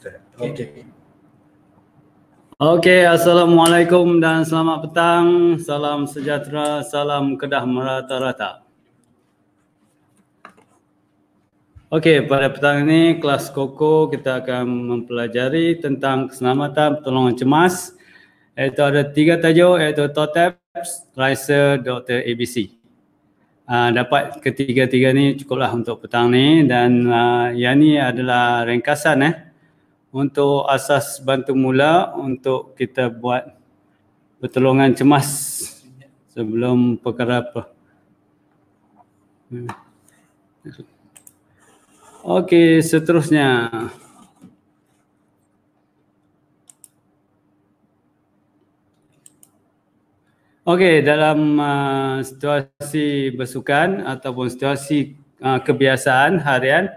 Okay, okay. assalamualaikum dan selamat petang. Salam sejahtera, salam kedah merata-rata. Okey, pada petang ini kelas koko kita akan mempelajari tentang keselamatan pertolongan cemas. Itu ada tiga tajuk iaitu TOTEPS, Tracer, Dr. ABC. Uh, ah, dapat ketiga-tiga ni cukuplah untuk petang ni dan uh, yang ni adalah ringkasan eh untuk asas bantu mula untuk kita buat pertolongan cemas sebelum perkara apa. Okey, seterusnya. Okey, dalam uh, situasi bersukan ataupun situasi uh, kebiasaan harian,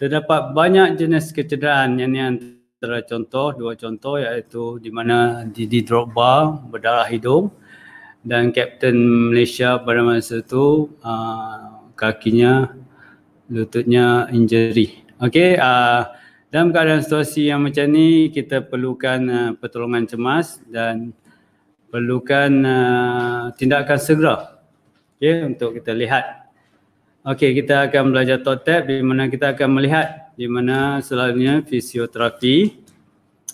Terdapat banyak jenis kecederaan yang ni antara contoh, dua contoh iaitu di mana Didi Drogba berdarah hidung dan Kapten Malaysia pada masa itu uh, ah, kakinya, lututnya injury. Okey, ah, dalam keadaan situasi yang macam ni kita perlukan uh, pertolongan cemas dan perlukan uh, tindakan segera Okey untuk kita lihat Okey, kita akan belajar totep di mana kita akan melihat di mana selalunya fisioterapi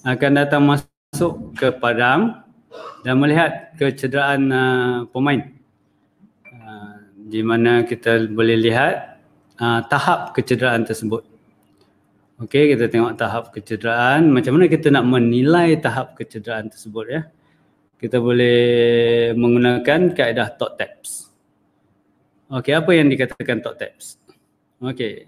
akan datang masuk ke padang dan melihat kecederaan uh, pemain. Uh, di mana kita boleh lihat uh, tahap kecederaan tersebut. Okey, kita tengok tahap kecederaan. Macam mana kita nak menilai tahap kecederaan tersebut ya. Kita boleh menggunakan kaedah top taps. Okey, apa yang dikatakan top tabs? Okey.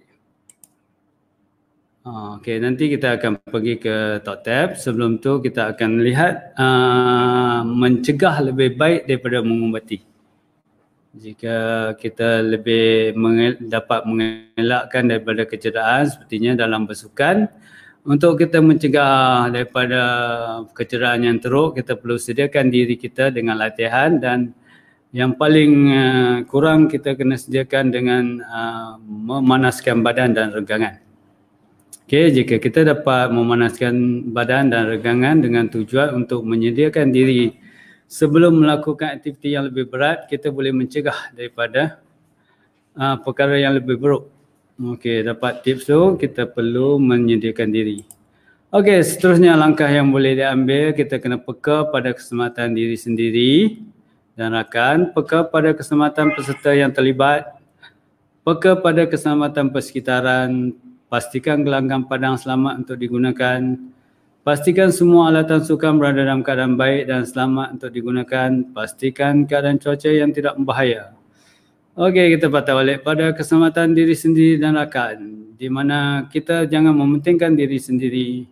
Okey, nanti kita akan pergi ke top tab. Sebelum tu kita akan lihat uh, mencegah lebih baik daripada mengubati. Jika kita lebih mengel- dapat mengelakkan daripada kecederaan sepertinya dalam bersukan untuk kita mencegah daripada kecederaan yang teruk, kita perlu sediakan diri kita dengan latihan dan yang paling uh, kurang kita kena sediakan dengan uh, memanaskan badan dan regangan. Okey, jika kita dapat memanaskan badan dan regangan dengan tujuan untuk menyediakan diri sebelum melakukan aktiviti yang lebih berat, kita boleh mencegah daripada uh, perkara yang lebih buruk. Okey, dapat tips tu, kita perlu menyediakan diri. Okey, seterusnya langkah yang boleh diambil, kita kena peka pada keselamatan diri sendiri dan akan peka pada keselamatan peserta yang terlibat peka pada keselamatan persekitaran pastikan gelanggang padang selamat untuk digunakan pastikan semua alatan sukan berada dalam keadaan baik dan selamat untuk digunakan pastikan keadaan cuaca yang tidak membahaya Okey, kita patah balik pada keselamatan diri sendiri dan rakan di mana kita jangan mementingkan diri sendiri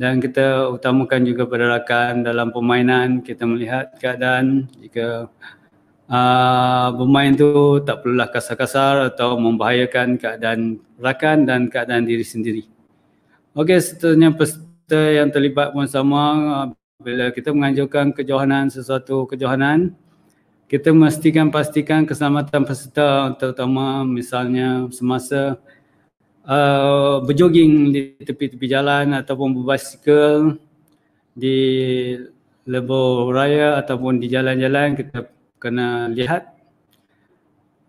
dan kita utamakan juga pada rakan dalam permainan kita melihat keadaan jika uh, bermain tu tak perlulah kasar-kasar atau membahayakan keadaan rakan dan keadaan diri sendiri. Okey seterusnya peserta yang terlibat pun sama uh, bila kita menganjurkan kejohanan sesuatu kejohanan kita memastikan pastikan keselamatan peserta terutama misalnya semasa Uh, berjoging di tepi-tepi jalan ataupun berbasikal di lebuh raya ataupun di jalan-jalan kita kena lihat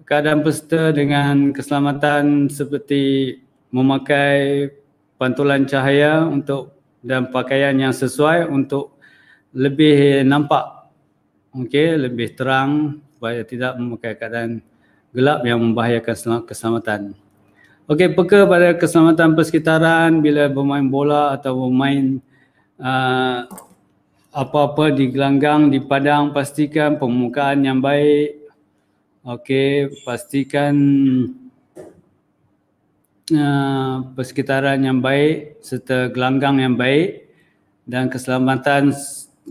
keadaan peserta dengan keselamatan seperti memakai pantulan cahaya untuk dan pakaian yang sesuai untuk lebih nampak okey lebih terang supaya tidak memakai keadaan gelap yang membahayakan keselamatan Okey, peka pada keselamatan persekitaran bila bermain bola atau bermain uh, apa-apa di gelanggang, di padang, pastikan permukaan yang baik. Okey, pastikan uh, persekitaran yang baik serta gelanggang yang baik dan keselamatan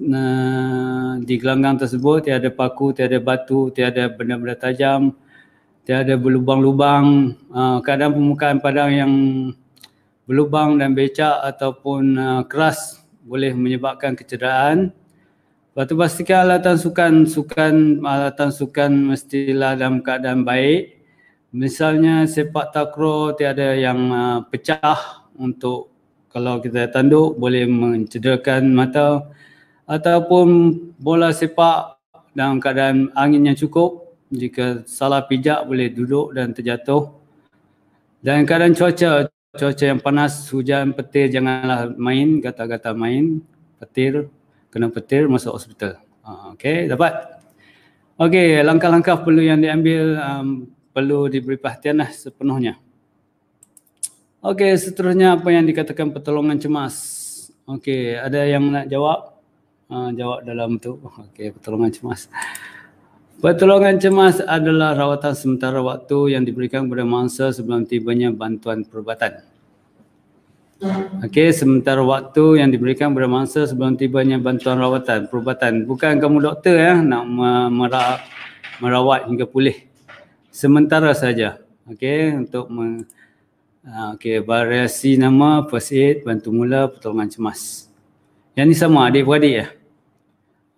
uh, di gelanggang tersebut tiada paku, tiada batu, tiada benda-benda tajam dia ada berlubang-lubang uh, kadang permukaan padang yang berlubang dan becak ataupun uh, keras boleh menyebabkan kecederaan Lepas tu pastikan alatan sukan, sukan, alatan sukan mestilah dalam keadaan baik. Misalnya sepak takro tiada yang uh, pecah untuk kalau kita tanduk boleh mencederakan mata ataupun bola sepak dalam keadaan angin yang cukup jika salah pijak boleh duduk dan terjatuh dan keadaan cuaca cuaca yang panas hujan petir janganlah main kata-kata main petir kena petir masuk hospital ha, okey dapat okey langkah-langkah perlu yang diambil um, perlu diberi perhatianlah sepenuhnya okey seterusnya apa yang dikatakan pertolongan cemas okey ada yang nak jawab uh, jawab dalam tu okey pertolongan cemas Pertolongan cemas adalah rawatan sementara waktu yang diberikan kepada mangsa sebelum tibanya bantuan perubatan. Okey, sementara waktu yang diberikan kepada mangsa sebelum tibanya bantuan rawatan, perubatan. Bukan kamu doktor ya, nak merawat, merawat hingga pulih. Sementara saja. Okey, untuk me, ah, okay, variasi nama, first aid, bantu mula, pertolongan cemas. Yang ni sama adik-beradik ya?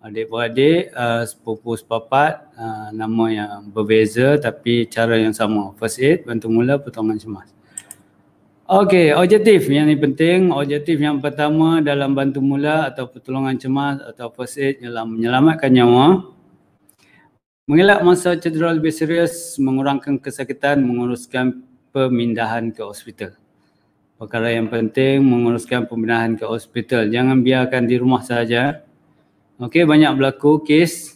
adik-beradik, uh, eh, sepupu sepapat, uh, nama yang berbeza tapi cara yang sama. First aid, bantu mula, pertolongan cemas. Okey, objektif yang ini penting. Objektif yang pertama dalam bantu mula atau pertolongan cemas atau first aid ialah menyelamatkan nyawa. Mengelak masa cedera lebih serius, mengurangkan kesakitan, menguruskan pemindahan ke hospital. Perkara yang penting menguruskan pemindahan ke hospital. Jangan biarkan di rumah sahaja. Okey banyak berlaku kes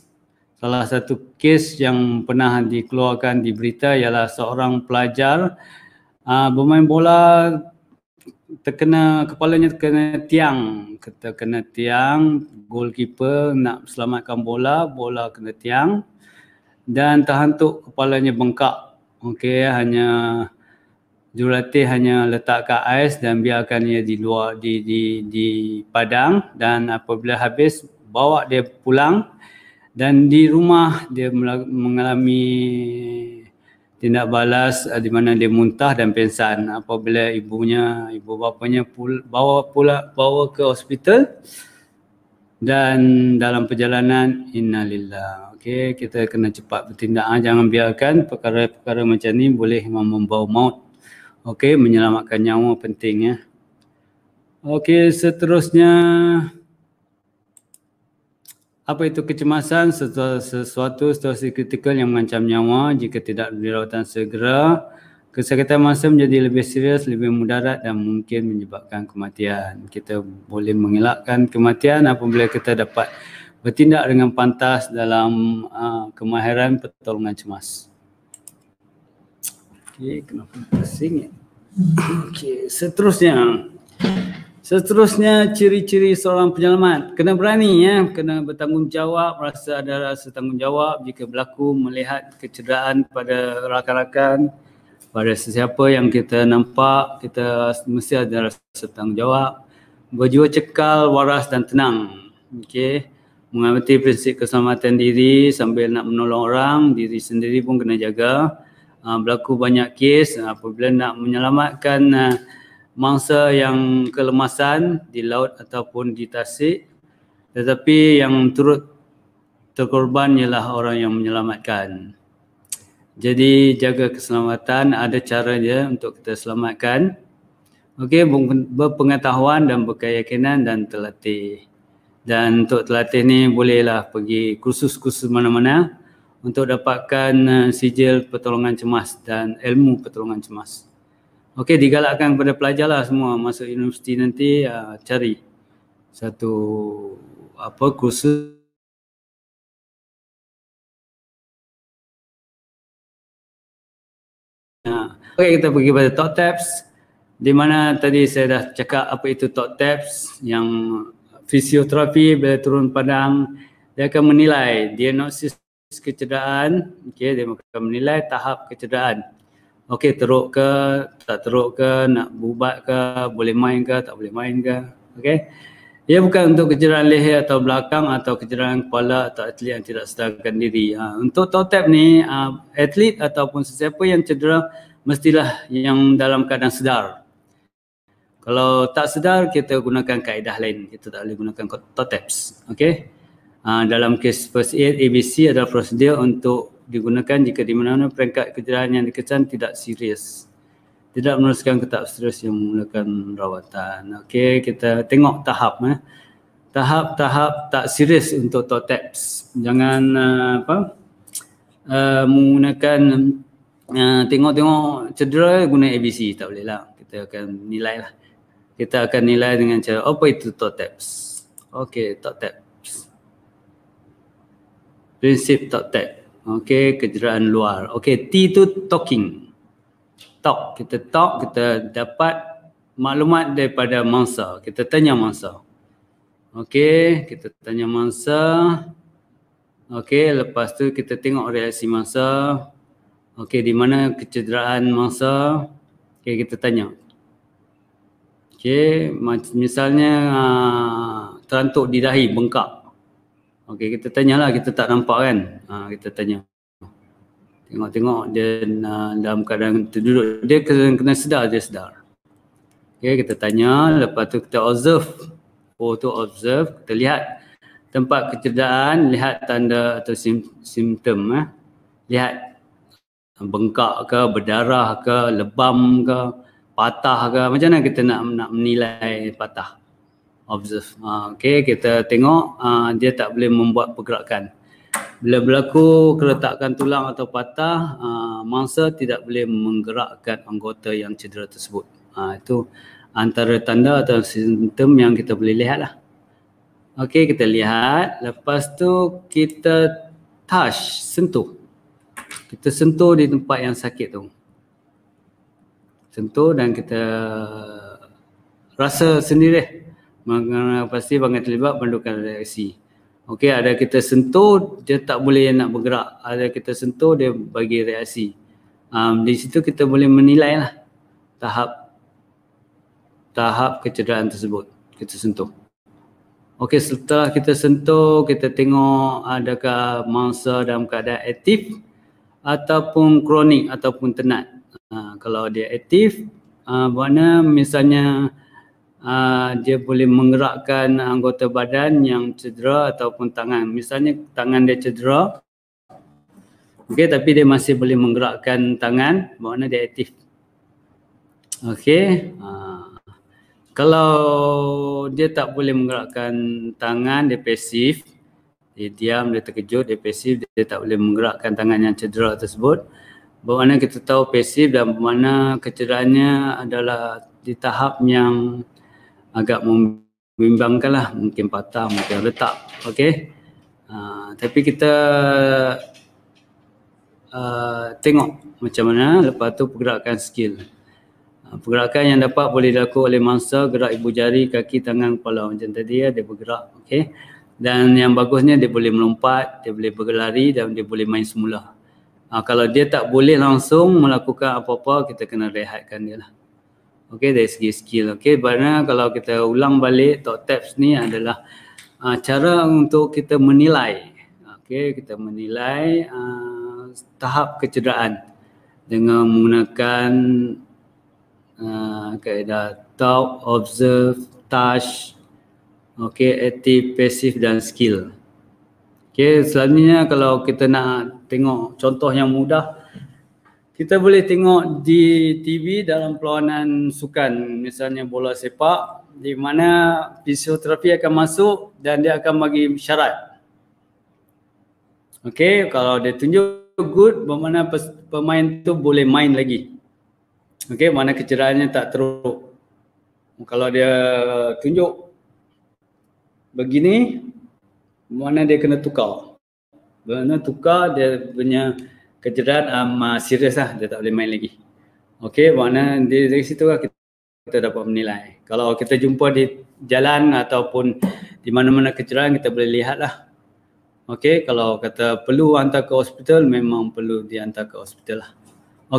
salah satu kes yang pernah dikeluarkan di berita ialah seorang pelajar uh, bermain bola terkena kepalanya terkena tiang terkena tiang goalkeeper nak selamatkan bola bola kena tiang dan terhantuk kepalanya bengkak okey hanya jurulatih hanya letakkan ais dan biarkan dia di luar di di di padang dan apabila habis bawa dia pulang dan di rumah dia mengalami tindak balas uh, di mana dia muntah dan pingsan apabila ibunya ibu bapanya pul- bawa pula bawa ke hospital dan dalam perjalanan innalillah okey kita kena cepat bertindak ha? jangan biarkan perkara-perkara macam ni boleh membawa maut okey menyelamatkan nyawa penting ya okey seterusnya apa itu kecemasan? Setelah Sesuatu situasi kritikal yang mengancam nyawa jika tidak dirawatan segera. Kesakitan masa menjadi lebih serius, lebih mudarat dan mungkin menyebabkan kematian. Kita boleh mengelakkan kematian apabila kita dapat bertindak dengan pantas dalam uh, kemahiran pertolongan cemas. Okey, kenapa pusing? Okey, seterusnya Seterusnya ciri-ciri seorang penyelamat kena berani ya kena bertanggungjawab rasa ada rasa tanggungjawab jika berlaku melihat kecederaan pada rakan-rakan pada sesiapa yang kita nampak kita mesti ada rasa tanggungjawab berjiwa cekal waras dan tenang okey mengamati prinsip keselamatan diri sambil nak menolong orang diri sendiri pun kena jaga ah, berlaku banyak kes apabila nak menyelamatkan ah, mangsa yang kelemasan di laut ataupun di tasik tetapi yang turut terkorban ialah orang yang menyelamatkan. Jadi jaga keselamatan ada cara caranya untuk kita selamatkan. Okey berpengetahuan dan berkeyakinan dan terlatih. Dan untuk terlatih ni bolehlah pergi kursus-kursus mana-mana untuk dapatkan eh, sijil pertolongan cemas dan ilmu pertolongan cemas. Okey, digalakkan kepada pelajar lah semua masuk universiti nanti uh, cari satu apa kursus Okey, kita pergi pada top tabs di mana tadi saya dah cakap apa itu top tabs yang fisioterapi bila turun padang dia akan menilai diagnosis kecederaan okey dia akan menilai tahap kecederaan okey teruk ke tak teruk ke nak bubat ke boleh main ke tak boleh main ke okey ia bukan untuk kejeran leher atau belakang atau kejeran kepala atau atlet yang tidak sedarkan diri. Ha, untuk totep ni, ha, atlet ataupun sesiapa yang cedera mestilah yang dalam keadaan sedar. Kalau tak sedar, kita gunakan kaedah lain. Kita tak boleh gunakan totep. Okay? Ha, dalam kes first aid, ABC adalah prosedur untuk digunakan jika di mana-mana peringkat kejadian yang dikecam tidak serius. Tidak meneruskan ke tahap serius yang menggunakan rawatan. Okey, kita tengok tahap. Eh. Tahap-tahap tak serius untuk TOTEPS. Jangan eh, apa, uh, menggunakan uh, tengok-tengok cedera guna ABC. Tak bolehlah. Kita akan nilai lah. Kita akan nilai dengan cara apa itu TOTEPS. Okey, TOTEPS. Prinsip TOTEPS. Okay, kecederaan luar. Okay, T itu talking. Talk, kita talk, kita dapat maklumat daripada mangsa. Kita tanya mangsa. Okay, kita tanya mangsa. Okay, lepas tu kita tengok reaksi mangsa. Okay, di mana kecederaan mangsa. Okay, kita tanya. Okay, misalnya ah, terantuk di dahi, bengkak. Okey, kita tanyalah. Kita tak nampak kan? Ha, kita tanya. Tengok-tengok dia uh, dalam keadaan terduduk. Dia kena, kena sedar, dia sedar. Okey, kita tanya. Lepas tu kita observe. Oh, tu observe. Kita lihat tempat kecederaan, Lihat tanda atau sim simptom. Eh. Lihat bengkak ke, berdarah ke, lebam ke, patah ke. Macam mana kita nak, nak menilai patah? observe. Uh, ah, okay, kita tengok uh, dia tak boleh membuat pergerakan. Bila berlaku keletakan tulang atau patah, uh, mangsa tidak boleh menggerakkan anggota yang cedera tersebut. Uh, itu antara tanda atau simptom yang kita boleh lihat lah. Okay, kita lihat. Lepas tu kita touch, sentuh. Kita sentuh di tempat yang sakit tu. Sentuh dan kita rasa sendiri pasti bangga terlibat memerlukan reaksi. Okey, ada kita sentuh, dia tak boleh nak bergerak. Ada kita sentuh, dia bagi reaksi. Um, di situ kita boleh menilai lah tahap tahap kecederaan tersebut. Kita sentuh. Okey, setelah kita sentuh, kita tengok adakah mangsa dalam keadaan aktif ataupun kronik ataupun tenat. Uh, kalau dia aktif, uh, misalnya misalnya Ah, dia boleh menggerakkan anggota badan yang cedera ataupun tangan. Misalnya tangan dia cedera, okay, tapi dia masih boleh menggerakkan tangan, maknanya dia aktif. Okay. Uh, ah, kalau dia tak boleh menggerakkan tangan, dia pasif, dia diam, dia terkejut, dia pasif, dia, dia tak boleh menggerakkan tangan yang cedera tersebut. Bermakna kita tahu pasif dan bermakna kecederaannya adalah di tahap yang agak membimbangkan lah mungkin patah mungkin letak okey uh, tapi kita uh, tengok macam mana lepas tu pergerakan skill ah, Pergerakan yang dapat boleh dilakukan oleh mangsa gerak ibu jari, kaki, tangan, kepala macam tadi ya, dia bergerak. Okey. Dan yang bagusnya dia boleh melompat, dia boleh berlari dan dia boleh main semula. Ha, kalau dia tak boleh langsung melakukan apa-apa, kita kena rehatkan dia lah. Okey, dari segi skill. Okey, mana kalau kita ulang balik top tabs ni adalah uh, cara untuk kita menilai. Okey, kita menilai uh, tahap kecederaan dengan menggunakan uh, kaedah talk, observe, touch, okay, active, passive dan skill. Okay, selanjutnya kalau kita nak tengok contoh yang mudah, kita boleh tengok di TV dalam perlawanan sukan misalnya bola sepak di mana fisioterapi akan masuk dan dia akan bagi syarat. Okey, kalau dia tunjuk good bermakna pemain tu boleh main lagi. Okey, mana kecederaannya tak teruk. Kalau dia tunjuk begini mana dia kena tukar. Mana tukar dia punya kecederaan um, uh, serius lah dia tak boleh main lagi okey mana dari, dari situ lah kita, kita dapat menilai kalau kita jumpa di jalan ataupun di mana-mana kecederaan kita boleh lihat lah okey kalau kata perlu hantar ke hospital memang perlu dihantar ke hospital lah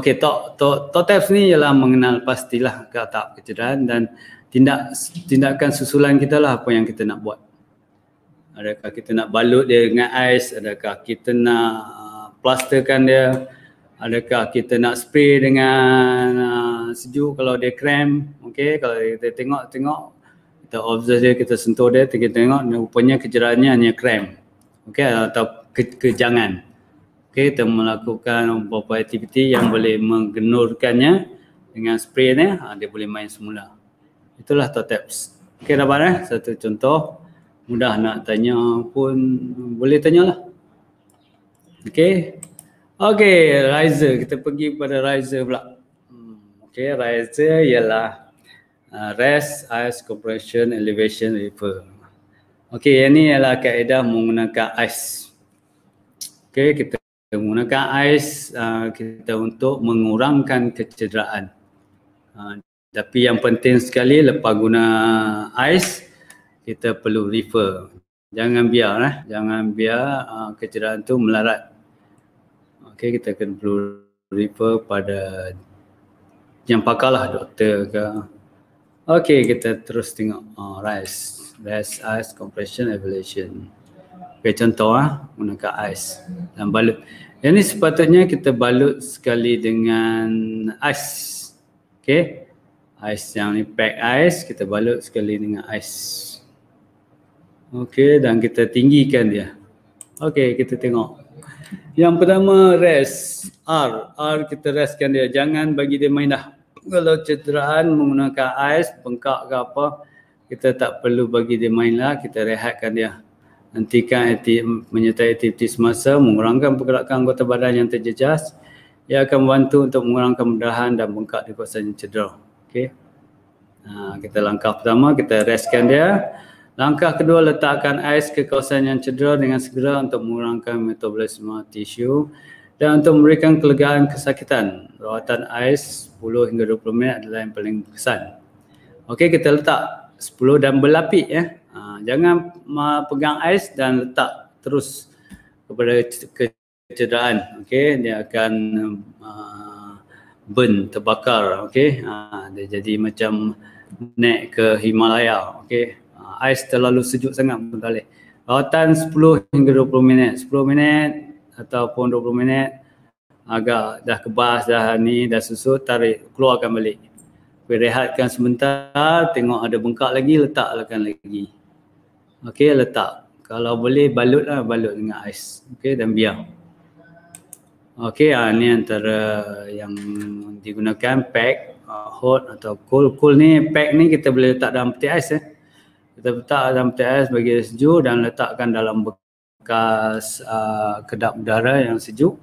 okey top top top tips ni ialah mengenal pastilah ke tak kecederaan dan tindak tindakan susulan kita lah apa yang kita nak buat adakah kita nak balut dia dengan ais adakah kita nak plasterkan dia adakah kita nak spray dengan uh, sejuk kalau dia krem okey kalau kita tengok tengok kita observe dia kita sentuh dia kita tengok rupanya kejerahannya hanya krem okey atau ke- kejangan okey kita melakukan beberapa aktiviti yang boleh menggenurkannya dengan spray ni uh, dia boleh main semula itulah totaps okey dapat eh satu contoh mudah nak tanya pun boleh tanyalah Okay. Okay, riser. Kita pergi pada riser pula. Hmm, okay, riser ialah uh, rest, ice, compression, elevation, refer. Okay, yang ni ialah kaedah menggunakan ice. Okay, kita menggunakan ice uh, kita untuk mengurangkan kecederaan. Uh, tapi yang penting sekali lepas guna ice, kita perlu refer. Jangan biar, eh? jangan biar uh, kecederaan tu melarat. Okay, kita akan perlu refer pada yang pakar lah, doktor ke. Okay, kita terus tengok uh, rest. Rest, ice, compression, evaluation. Okay, contoh lah, menangkap ice dan balut. Yang ni sepatutnya kita balut sekali dengan ice. Okay, ice yang ni pack ice, kita balut sekali dengan ice. Okay, dan kita tinggikan dia. Okay, kita tengok. Yang pertama rest R. R kita restkan dia. Jangan bagi dia main dah. Kalau cederaan menggunakan ais, bengkak ke apa, kita tak perlu bagi dia main lah. Kita rehatkan dia. Hentikan aktif, menyertai aktiviti semasa, mengurangkan pergerakan anggota badan yang terjejas. Ia akan membantu untuk mengurangkan mudahan dan bengkak di kawasan cedera. Okay. Ha, ah, kita langkah pertama, kita restkan dia. Langkah kedua, letakkan ais ke kawasan yang cedera dengan segera untuk mengurangkan metabolisme tisu dan untuk memberikan kelegaan kesakitan. Rawatan ais 10 hingga 20 minit adalah yang paling berkesan. Okey, kita letak 10 dan berlapik ya. Ha, jangan pegang ais dan letak terus kepada kecederaan. Okey, dia akan uh, burn, terbakar. Okey, ha, dia jadi macam naik ke Himalaya. Okey ais terlalu sejuk sangat pun tak boleh. Rawatan 10 hingga 20 minit. 10 minit ataupun 20 minit agak dah kebas, dah ni, dah susut, tarik, keluarkan balik. Berehatkan sebentar, tengok ada bengkak lagi, letakkan lagi. Okey, letak. Kalau boleh balutlah, balut dengan ais. Okey, dan biar. Okey, ha, ni antara yang digunakan pack ah, hot atau cool. Cool ni, pack ni kita boleh letak dalam peti ais eh. Ya kita letak dalam TS bagi sejuk dan letakkan dalam bekas uh, kedap udara yang sejuk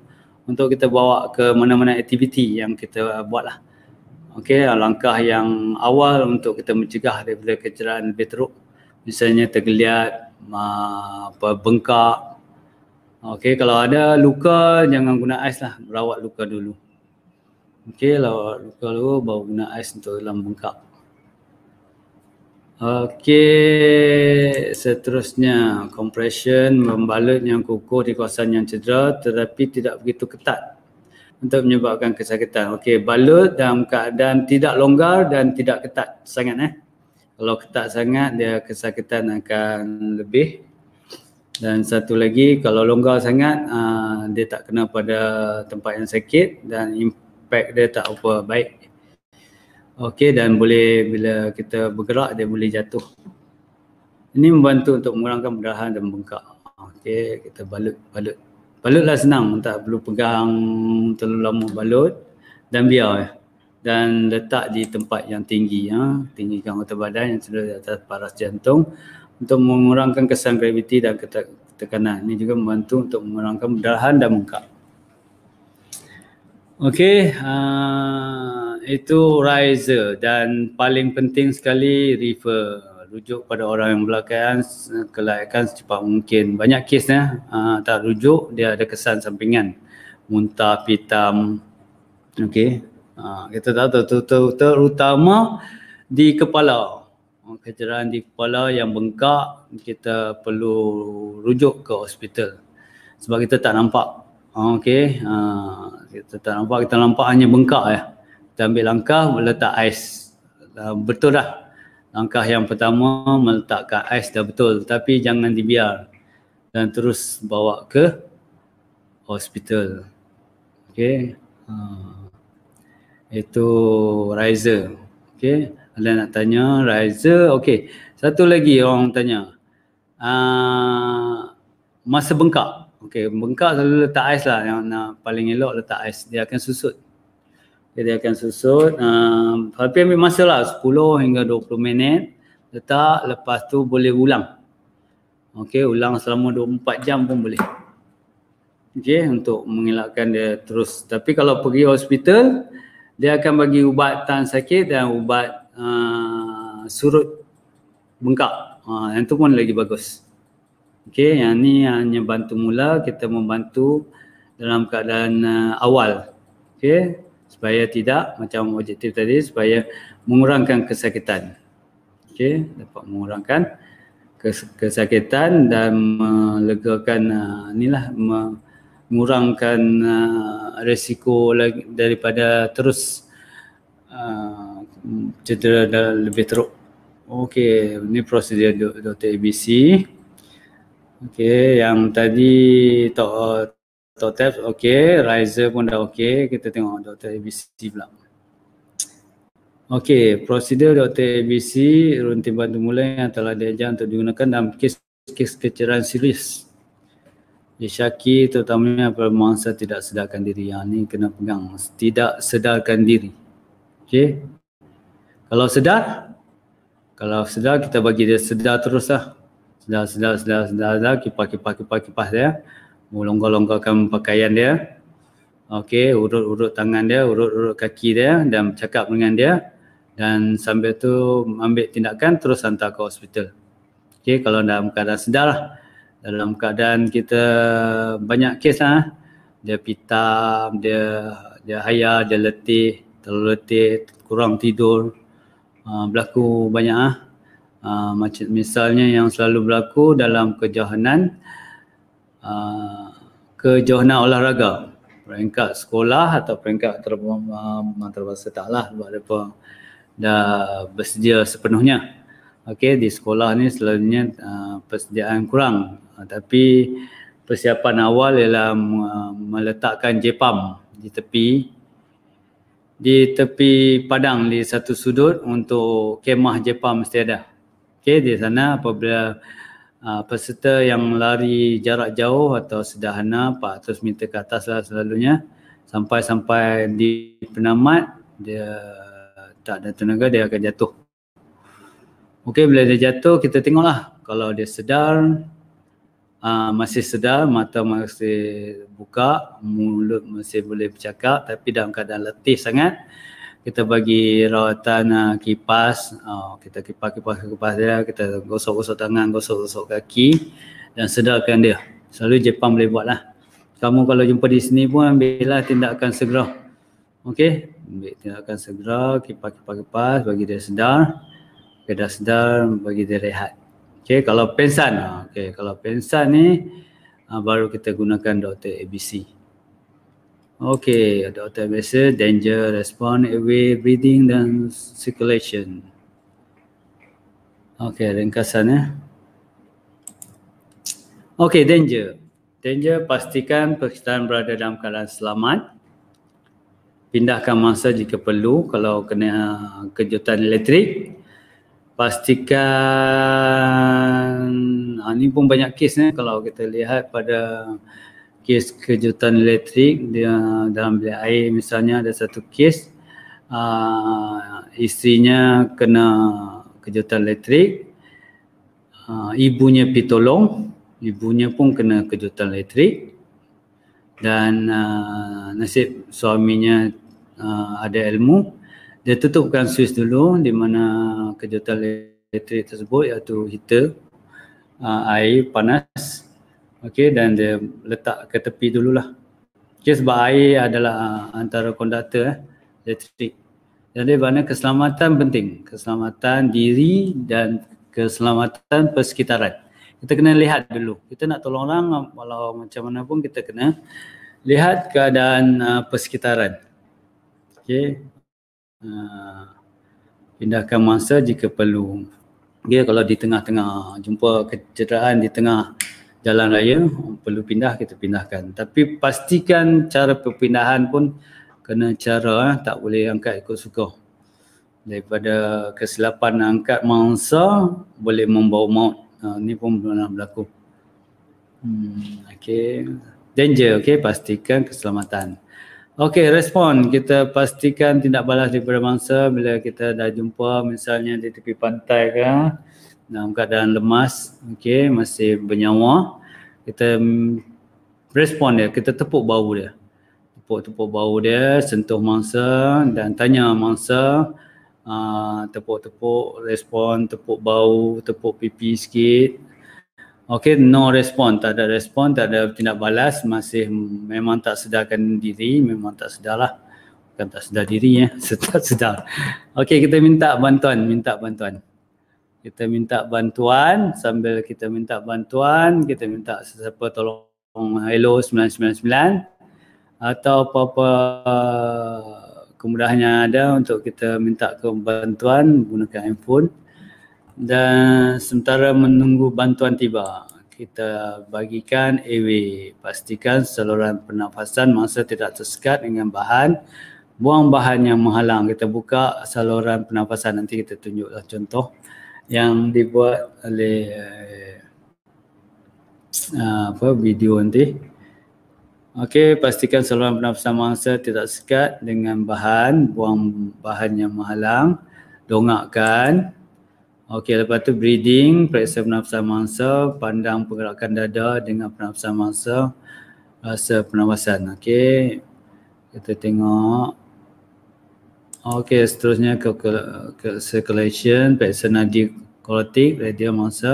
untuk kita bawa ke mana-mana aktiviti yang kita buat lah. Okey, langkah yang awal untuk kita mencegah daripada kecederaan lebih teruk misalnya tergeliat uh, apa bengkak. Okey, kalau ada luka jangan guna ais lah, rawat luka dulu. Okey, kalau luka dulu baru guna ais untuk dalam bengkak. Okey, seterusnya compression membalut yang kukuh di kawasan yang cedera tetapi tidak begitu ketat untuk menyebabkan kesakitan. Okey, balut dalam keadaan tidak longgar dan tidak ketat sangat eh. Kalau ketat sangat dia kesakitan akan lebih dan satu lagi kalau longgar sangat uh, dia tak kena pada tempat yang sakit dan impact dia tak apa baik. Okey dan boleh bila kita bergerak dia boleh jatuh. Ini membantu untuk mengurangkan berdarahan dan bengkak. Okey, kita balut balut. Balutlah senang, tak perlu pegang terlalu lama balut dan biar ya. Dan letak di tempat yang tinggi ya, tinggikan otot badan yang sudah di atas paras jantung untuk mengurangkan kesan graviti dan tekanan. Ini juga membantu untuk mengurangkan berdarahan dan bengkak. Okey, uh, itu riser dan paling penting sekali refer rujuk pada orang yang belakangan kelayakan secepat mungkin banyak kes ya tak rujuk dia ada kesan sampingan muntah pitam okey ah, kita tahu ter- ter- ter- terutama di kepala ah, kecederaan di kepala yang bengkak kita perlu rujuk ke hospital sebab kita tak nampak okey kita tak nampak kita nampak hanya bengkak ya kita ambil langkah meletak ais. Uh, betul lah. Langkah yang pertama meletakkan ais dah betul. Tapi jangan dibiar. Dan terus bawa ke hospital. Okay. Uh, itu riser. Okay. Ada nak tanya riser. Okay. Satu lagi orang tanya. Uh, masa bengkak. Okay. Bengkak selalu letak ais lah. Yang nak paling elok letak ais. Dia akan susut kita akan susut. Um, ehm, tapi ambil masa lah 10 hingga 20 minit. Letak lepas tu boleh ulang. Okey ulang selama 24 jam pun boleh. Okey untuk mengelakkan dia terus. Tapi kalau pergi hospital dia akan bagi ubat tahan sakit dan ubat uh, surut bengkak. Uh, yang tu pun lagi bagus. Okey yang ni hanya bantu mula kita membantu dalam keadaan uh, awal. Okey supaya tidak macam objektif tadi supaya mengurangkan kesakitan. Okey, dapat mengurangkan kes kesakitan dan melegakan uh, ah, inilah mengurangkan uh, ah, risiko daripada terus uh, cedera dan lebih teruk. Okey, ini prosedur dot ABC. Okey, yang tadi tak Dr. Tabs okey, Riser pun dah okey. Kita tengok Dr. ABC pula. Okey, prosedur Dr. ABC runtuh bantu mula yang telah diajar untuk digunakan dalam kes-kes keceraan serius. Disyaki ya, terutamanya apabila mangsa tidak sedarkan diri. Yang ni kena pegang. Tidak sedarkan diri. Okey. Kalau sedar, kalau sedar kita bagi dia sedar teruslah. lah. Sedar, sedar, sedar, sedar, sedar, kipas, kipas, kipas, kipas dia. Ya melonggar-longgarkan pakaian dia. Okey, urut-urut tangan dia, urut-urut kaki dia dan cakap dengan dia dan sambil tu ambil tindakan terus hantar ke hospital. Okey, kalau dalam keadaan sedar lah. Dalam keadaan kita banyak kes lah. Dia pitam, dia dia haya, dia letih, terlalu letih, kurang tidur. Ah, berlaku banyak lah. Ah, macam misalnya yang selalu berlaku dalam kejahanan. Ah, ke Johanna Olahraga peringkat sekolah atau peringkat ah, antarabangsa taklah sebab mereka dah bersedia sepenuhnya Okey di sekolah ni selalunya ah, persediaan kurang tapi persiapan awal ialah meletakkan Jepam di tepi di tepi padang di satu sudut untuk kemah Jepam mesti ada. Okey di sana apabila uh, uh, peserta yang lari jarak jauh atau sederhana 400 meter ke atas lah selalunya sampai-sampai di penamat dia tak ada tenaga dia akan jatuh. Okey bila dia jatuh kita tengoklah kalau dia sedar uh, masih sedar mata masih buka mulut masih boleh bercakap tapi dalam keadaan letih sangat kita bagi rawatan uh, kipas uh, kita kipas kipas kipas dia kita gosok gosok tangan gosok gosok kaki dan sedarkan dia selalu Jepang boleh buat lah kamu kalau jumpa di sini pun ambillah tindakan segera okey ambil tindakan segera kipas kipas kipas bagi dia sedar Kita sedar bagi dia rehat okey kalau pensan ah, okey kalau pensan ni uh, baru kita gunakan doktor ABC Okay, Dr. Besser, danger, respond, away, breathing dan circulation. Okay, ringkasan ya. Eh? Okay, danger. Danger, pastikan perkhidmatan berada dalam keadaan selamat. Pindahkan masa jika perlu kalau kena kejutan elektrik. Pastikan, ini ah, pun banyak kes eh, kalau kita lihat pada kes kejutan elektrik dia dalam beli air misalnya ada satu kes uh, ah, isterinya kena kejutan elektrik uh, ibunya pergi tolong ibunya pun kena kejutan elektrik dan uh, nasib suaminya uh, ada ilmu dia tutupkan suis dulu di mana kejutan elektrik tersebut iaitu heater uh, air panas Okay, dan dia letak ke tepi dululah. Okey sebab air adalah ah, antara konduktor eh elektrik. Jadi mana keselamatan penting, keselamatan diri dan keselamatan persekitaran. Kita kena lihat dulu. Kita nak tolong orang walau macam mana pun kita kena lihat keadaan uh, persekitaran. Okay, Uh, ah, pindahkan masa jika perlu. Okay, kalau di tengah-tengah jumpa kecederaan di -tengah, jalan raya perlu pindah kita pindahkan tapi pastikan cara perpindahan pun kena cara eh, tak boleh angkat ikut suka daripada kesilapan angkat mangsa boleh membawa maut uh, ni pun pernah berlaku hmm, okay danger okay pastikan keselamatan Okey, respon. Kita pastikan tindak balas daripada mangsa bila kita dah jumpa misalnya di tepi pantai ke. Kan? dalam keadaan lemas okey masih bernyawa kita respon dia kita tepuk bau dia tepuk-tepuk bau dia sentuh mangsa dan tanya mangsa uh, ah, tepuk-tepuk respon tepuk bau tepuk pipi sikit okey no respon tak ada respon tak ada tindak balas masih memang tak sedarkan diri memang tak sedarlah bukan tak sedar diri ya tak sedar okey kita minta bantuan minta bantuan kita minta bantuan sambil kita minta bantuan kita minta sesiapa tolong hello 999 atau apa-apa uh, kemudahan yang ada untuk kita minta ke bantuan menggunakan handphone dan sementara menunggu bantuan tiba kita bagikan AW pastikan saluran pernafasan masa tidak tersekat dengan bahan buang bahan yang menghalang kita buka saluran pernafasan nanti kita tunjuklah contoh yang dibuat oleh uh, apa video nanti. Okey, pastikan saluran pernafasan mangsa tidak sekat dengan bahan, buang bahan yang menghalang, dongakkan. Okey, lepas tu breathing, periksa pernafasan mangsa, pandang pergerakan dada dengan pernafasan mangsa, rasa pernafasan. Okey, kita tengok. Okey, seterusnya ke, ke, ke circulation, pattern nadi kolotik, radial mangsa.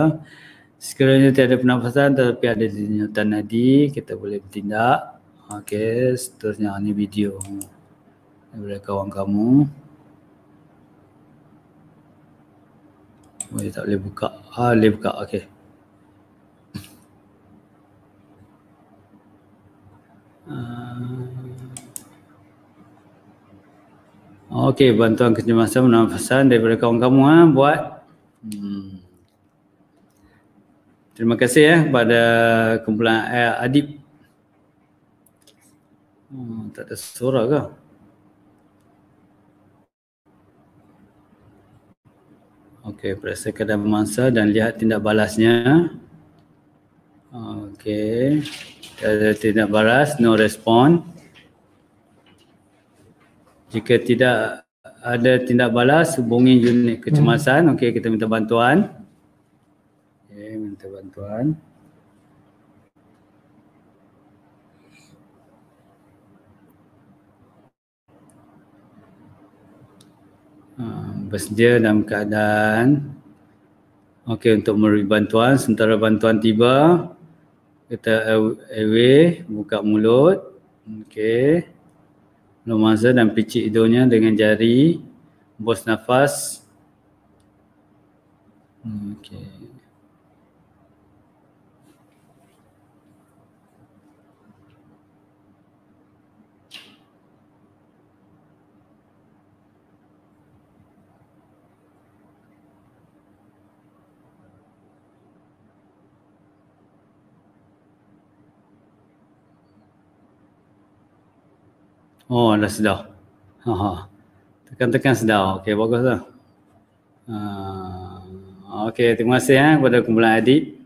Sekiranya tiada pernafasan tetapi ada denyutan nadi, kita boleh bertindak. Okey, seterusnya ini video daripada kawan kamu. Boleh tak boleh buka? Ah, boleh buka. Okey. Uh, Okey, bantuan kecemasan penafasan daripada kawan kamu ha, buat. Hmm. Terima kasih ya eh, kepada kumpulan eh, Adib. Hmm, tak ada suara ke? Okey, periksa kadar mangsa dan lihat tindak balasnya. Okey, ada tindak balas, no response jika tidak ada tindak balas hubungi unit kecemasan okey kita minta bantuan okey minta bantuan ha, bersedia dalam keadaan okey untuk memberi bantuan sementara bantuan tiba kita away buka mulut okey lumaza dan picit hidungnya dengan jari bos nafas hmm, Okay. Oh, dah sedar. Tekan-tekan sedar. Okey, baguslah. Uh, ah, Okey, terima kasih eh, kepada kumpulan adik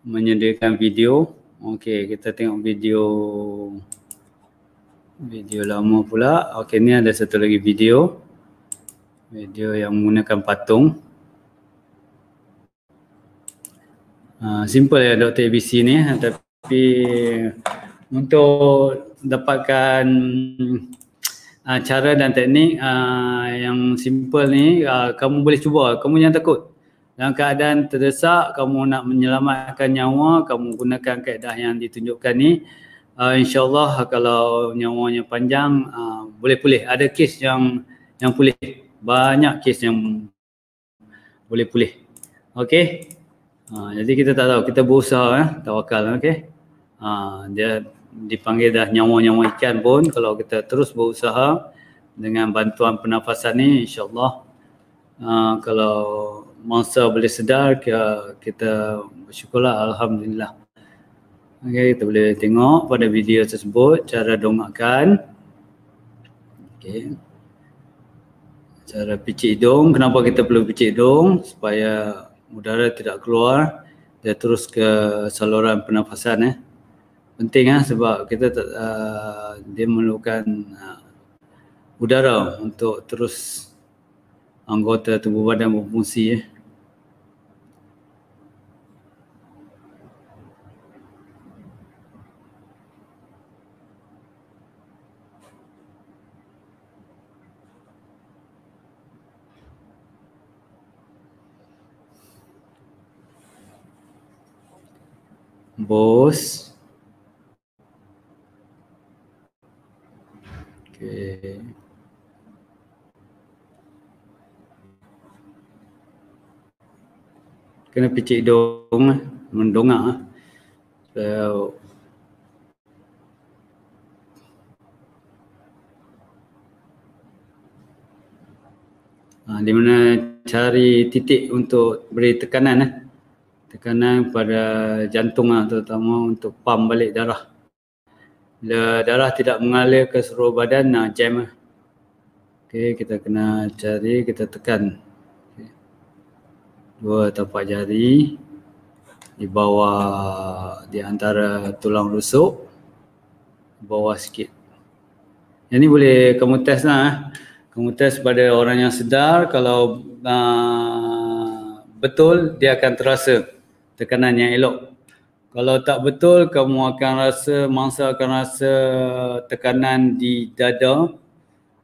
menyediakan video. Okey, kita tengok video video lama pula. Okey, ni ada satu lagi video. Video yang menggunakan patung. Uh, simple ya Dr. ABC ni. Tapi untuk dapatkan uh, cara dan teknik uh, yang simple ni uh, kamu boleh cuba kamu jangan takut dalam keadaan terdesak kamu nak menyelamatkan nyawa kamu gunakan kaedah yang ditunjukkan ni uh, insyaallah kalau nyawanya panjang uh, boleh pulih ada kes yang yang pulih banyak kes yang boleh pulih okey ha, jadi kita tak tahu kita berusaha eh tawakal okey ha dia dipanggil dah nyawa-nyawa ikan pun kalau kita terus berusaha dengan bantuan pernafasan ni insyaAllah uh, kalau mangsa boleh sedar kita, kita bersyukurlah Alhamdulillah okay, kita boleh tengok pada video tersebut cara dongakkan okay. cara picit hidung kenapa kita perlu picit hidung supaya udara tidak keluar dia terus ke saluran pernafasan eh. Ya penting lah sebab kita uh, dia memerlukan uh, udara untuk terus anggota tubuh badan berfungsi eh. Bos. Bos. kena picit hidung mendongak so, ah, di mana cari titik untuk beri tekanan eh. tekanan pada jantung lah, terutama untuk pam balik darah bila darah tidak mengalir ke seluruh badan nah jam lah. okey kita kena cari kita tekan okay. dua tapak jari di bawah di antara tulang rusuk bawah sikit yang ni boleh kamu test lah eh. kamu test pada orang yang sedar kalau uh, betul dia akan terasa tekanan yang elok kalau tak betul, kamu akan rasa, mangsa akan rasa tekanan di dada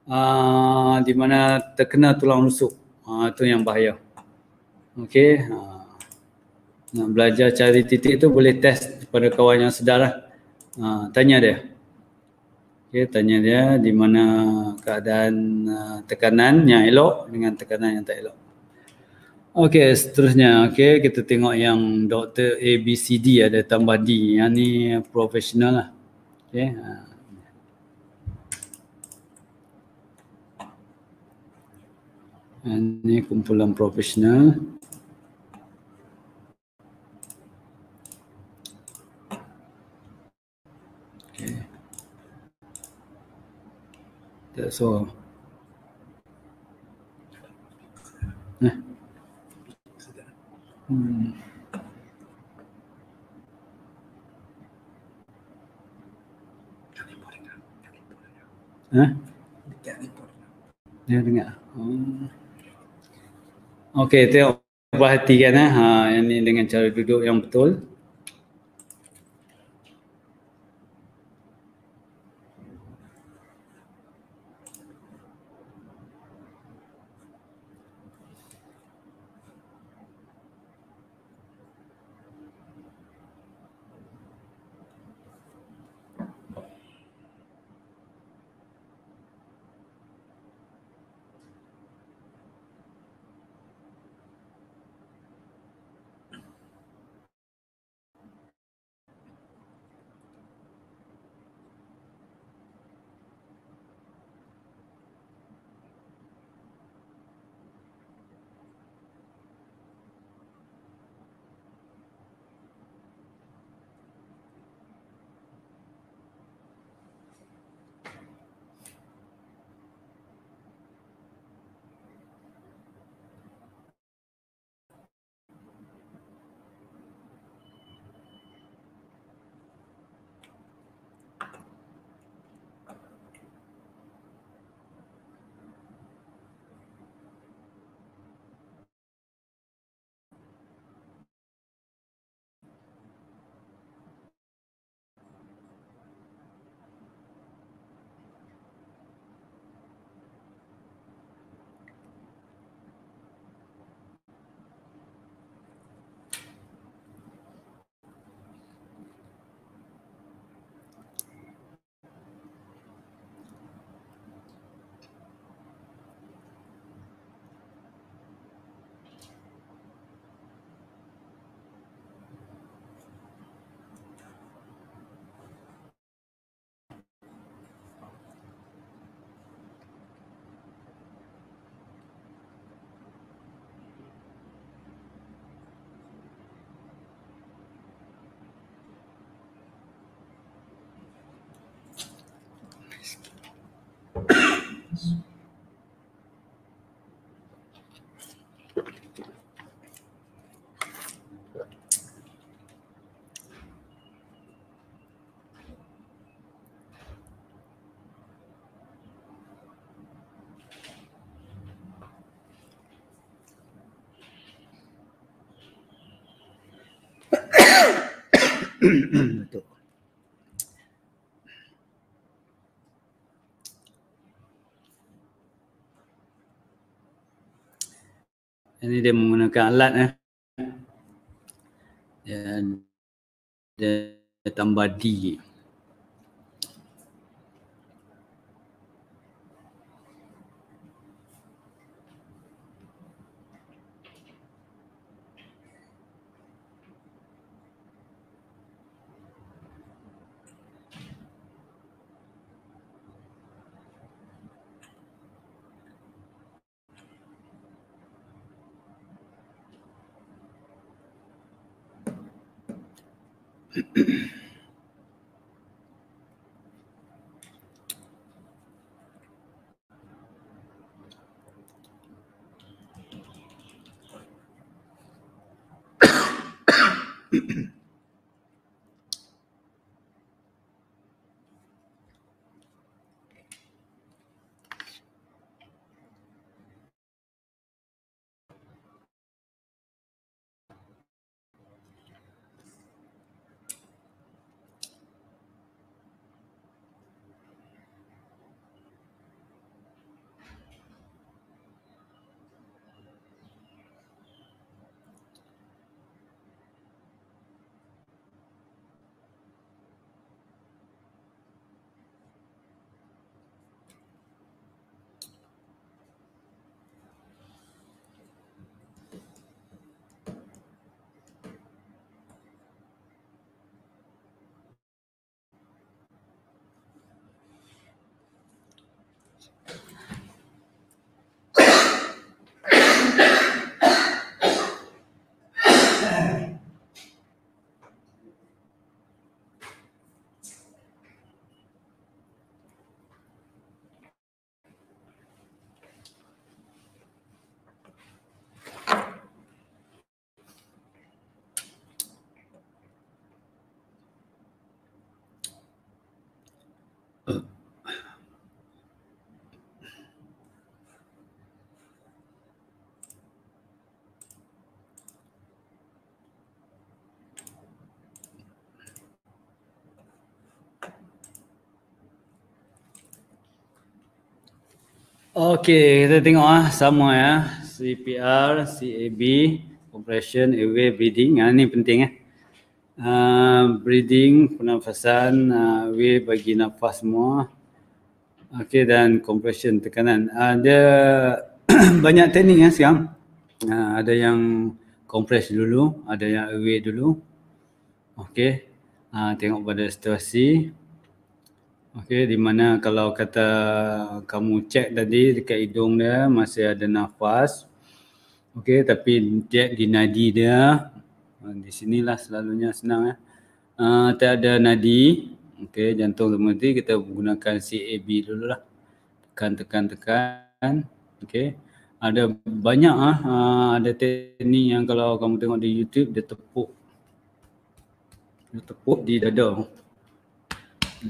uh, di mana terkena tulang rusuk. Ah, itu yang bahaya. Okey. Uh, nak belajar cari titik tu boleh test kepada kawan yang sedar lah. Uh, tanya dia. Okey, tanya dia di mana keadaan uh, tekanan yang elok dengan tekanan yang tak elok. Okey, seterusnya okey kita tengok yang Dr ABCD ada tambah D. Yang ni profesional lah. Okey. Ini ha. kumpulan profesional. Okay. That's Hmm. Dia dengar. Hmm. Okey, tengok perhatikan eh. Ha, yang ni dengan cara duduk yang betul. Ini dia menggunakan alat eh. Dan dia tambah D. Okay, kita tengok lah sama ya. Ah, CPR, CAB, compression, airway, breathing. Ah, ni penting ya. Uh, breathing, pernafasan, uh, airway bagi nafas semua. Okay, dan compression, tekanan. Ada uh, banyak teknik ya sekarang. Uh, ada yang compress dulu, ada yang airway dulu. Okay, uh, tengok pada situasi. Okey, di mana kalau kata kamu cek tadi dekat hidung dia masih ada nafas. Okey, tapi cek di nadi dia. Ah, di sinilah selalunya senang ya. Eh. Uh, tak ada nadi. Okey, jantung berhenti kita gunakan CAB dulu lah. Tekan, tekan, tekan. Okey. Ada banyak ah uh, ada teknik yang kalau kamu tengok di YouTube dia tepuk dia tepuk di dada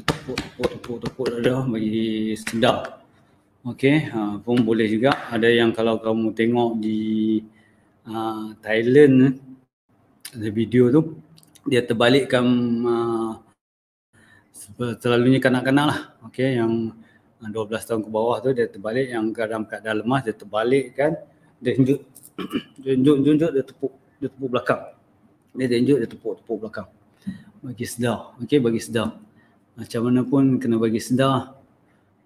tepuk tepuk tepuk tepuk dadah bagi sedap okey ha pun boleh juga ada yang kalau kamu tengok di uh, Thailand eh, ada video tu dia terbalikkan uh, selalunya kanak-kanak lah okey yang 12 tahun ke bawah tu dia terbalik yang kadang kat dalam lemas dia kan. dia tunjuk dia tunjuk tunjuk dia tepuk dia tepuk belakang dia tunjuk dia tepuk tepuk belakang bagi sedar okey bagi sedar macam mana pun kena bagi sedar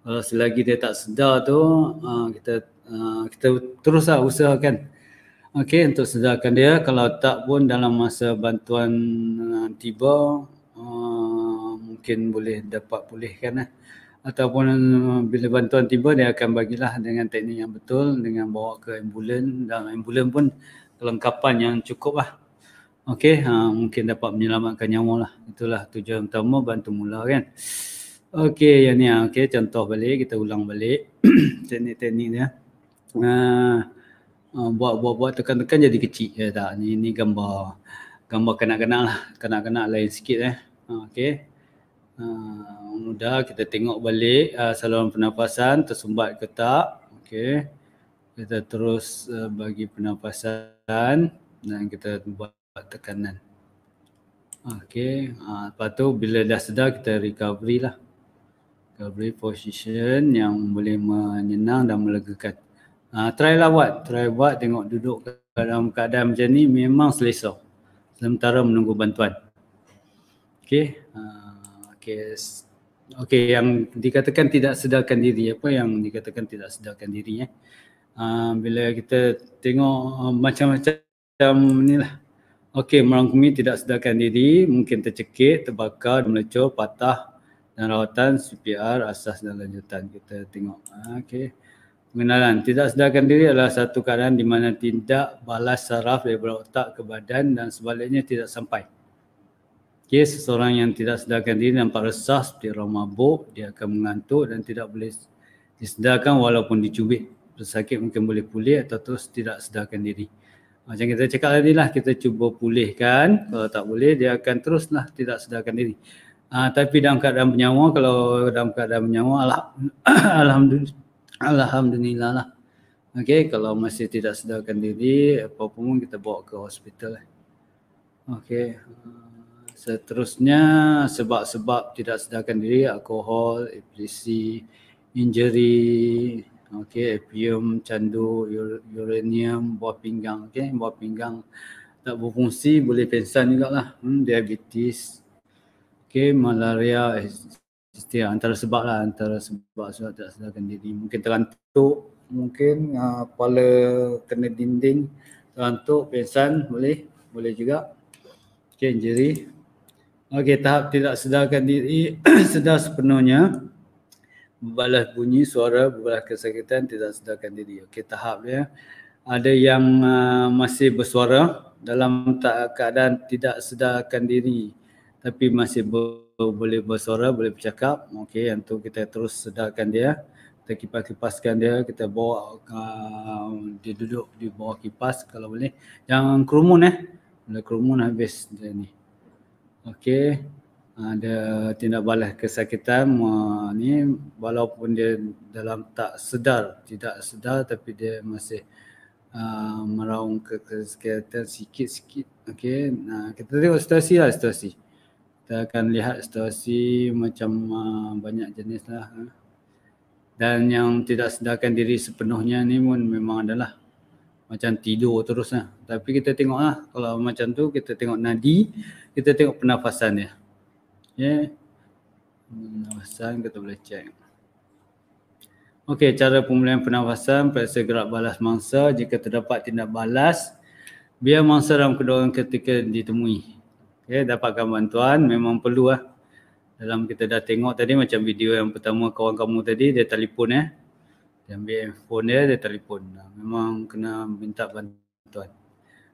kalau selagi dia tak sedar tu uh, kita uh, kita teruslah usahakan okey untuk sedarkan dia kalau tak pun dalam masa bantuan uh, tiba uh, mungkin boleh dapat pulihkan lah. ataupun uh, bila bantuan tiba dia akan bagilah dengan teknik yang betul dengan bawa ke ambulans dan ambulans pun kelengkapan yang cukup lah Okey, ha, mungkin dapat menyelamatkan nyawa lah. Itulah tujuan utama bantu mula kan. Okey, yang ni Okey, contoh balik. Kita ulang balik. Teknik-teknik dia. Buat-buat-buat ha, ha, tekan-tekan jadi kecil. Ya tak? Ni, ni gambar. Gambar kenak-kenak lah. Kenak-kenak lain sikit eh. Ha, okey. Uh, mudah kita tengok balik uh, saluran pernafasan tersumbat ke tak. Okey. Kita terus uh, bagi pernafasan dan kita buat buat tekanan. Okay, ha, lepas tu bila dah sedar kita recovery lah. Recovery position yang boleh menyenang dan melegakan. Ha, try lah buat, try buat tengok duduk dalam keadaan macam ni memang selesa. Sementara menunggu bantuan. Okay, ha, okay. Okay, yang dikatakan tidak sedarkan diri apa yang dikatakan tidak sedarkan diri eh. Ha, bila kita tengok ha, macam-macam ni lah. Okey, merangkumi tidak sedarkan diri, mungkin tercekik, terbakar, melecur, patah dan rawatan CPR, asas dan lanjutan. Kita tengok. Ha, okey. Pengenalan, tidak sedarkan diri adalah satu keadaan di mana tindak balas saraf dari otak ke badan dan sebaliknya tidak sampai. Okey, seseorang yang tidak sedarkan diri nampak resah seperti orang mabuk, dia akan mengantuk dan tidak boleh disedarkan walaupun dicubit. Pesakit mungkin boleh pulih atau terus tidak sedarkan diri. Ah, macam kita cakap tadi lah, kita cuba pulihkan. Kalau tak boleh, dia akan teruslah tidak sedarkan diri. Uh, tapi dalam keadaan bernyawa, kalau dalam keadaan bernyawa, alhamdulillah, alhamdulillah lah. Okey, kalau masih tidak sedarkan diri, apa pun kita bawa ke hospital. Lah. Okey. Ah, seterusnya, sebab-sebab tidak sedarkan diri, alkohol, epilepsi, injury, okey epium candu uranium buah pinggang okey buah pinggang tak berfungsi boleh pensan jugalah hmm, diabetes okey malaria istia antara sebab lah antara sebab sebab tak sedarkan diri mungkin terantuk mungkin uh, kepala kena dinding terantuk pensan boleh boleh juga okey injury okey tahap tidak sedarkan diri sedar sepenuhnya balas bunyi suara balas kesakitan tidak sedarkan diri okey tahap ya ada yang uh, masih bersuara dalam tak, keadaan tidak sedarkan diri tapi masih ber, boleh bersuara boleh bercakap okey yang tu kita terus sedarkan dia kita kipas kipaskan dia kita bawa uh, dia duduk di bawah kipas kalau boleh Yang kerumun eh boleh kerumun habis dia ni okey ada tindak balas kesakitan ni walaupun dia dalam tak sedar tidak sedar tapi dia masih uh, meraung ke kesakitan sikit-sikit okey nah kita tengok situasi lah situasi kita akan lihat situasi macam uh, banyak jenis lah ha. dan yang tidak sedarkan diri sepenuhnya ni pun memang adalah macam tidur terus lah. Tapi kita tengok lah kalau macam tu kita tengok nadi, kita tengok pernafasan dia. Ya. Pernafasan kita boleh check. Okey, cara pemulihan pernafasan, periksa gerak balas mangsa jika terdapat tindak balas biar mangsa dalam kedua ketika ditemui. Okey, dapatkan bantuan memang perlu lah. Dalam kita dah tengok tadi macam video yang pertama kawan kamu tadi dia telefon eh. Dia ambil handphone dia, dia telefon. Memang kena minta bantuan.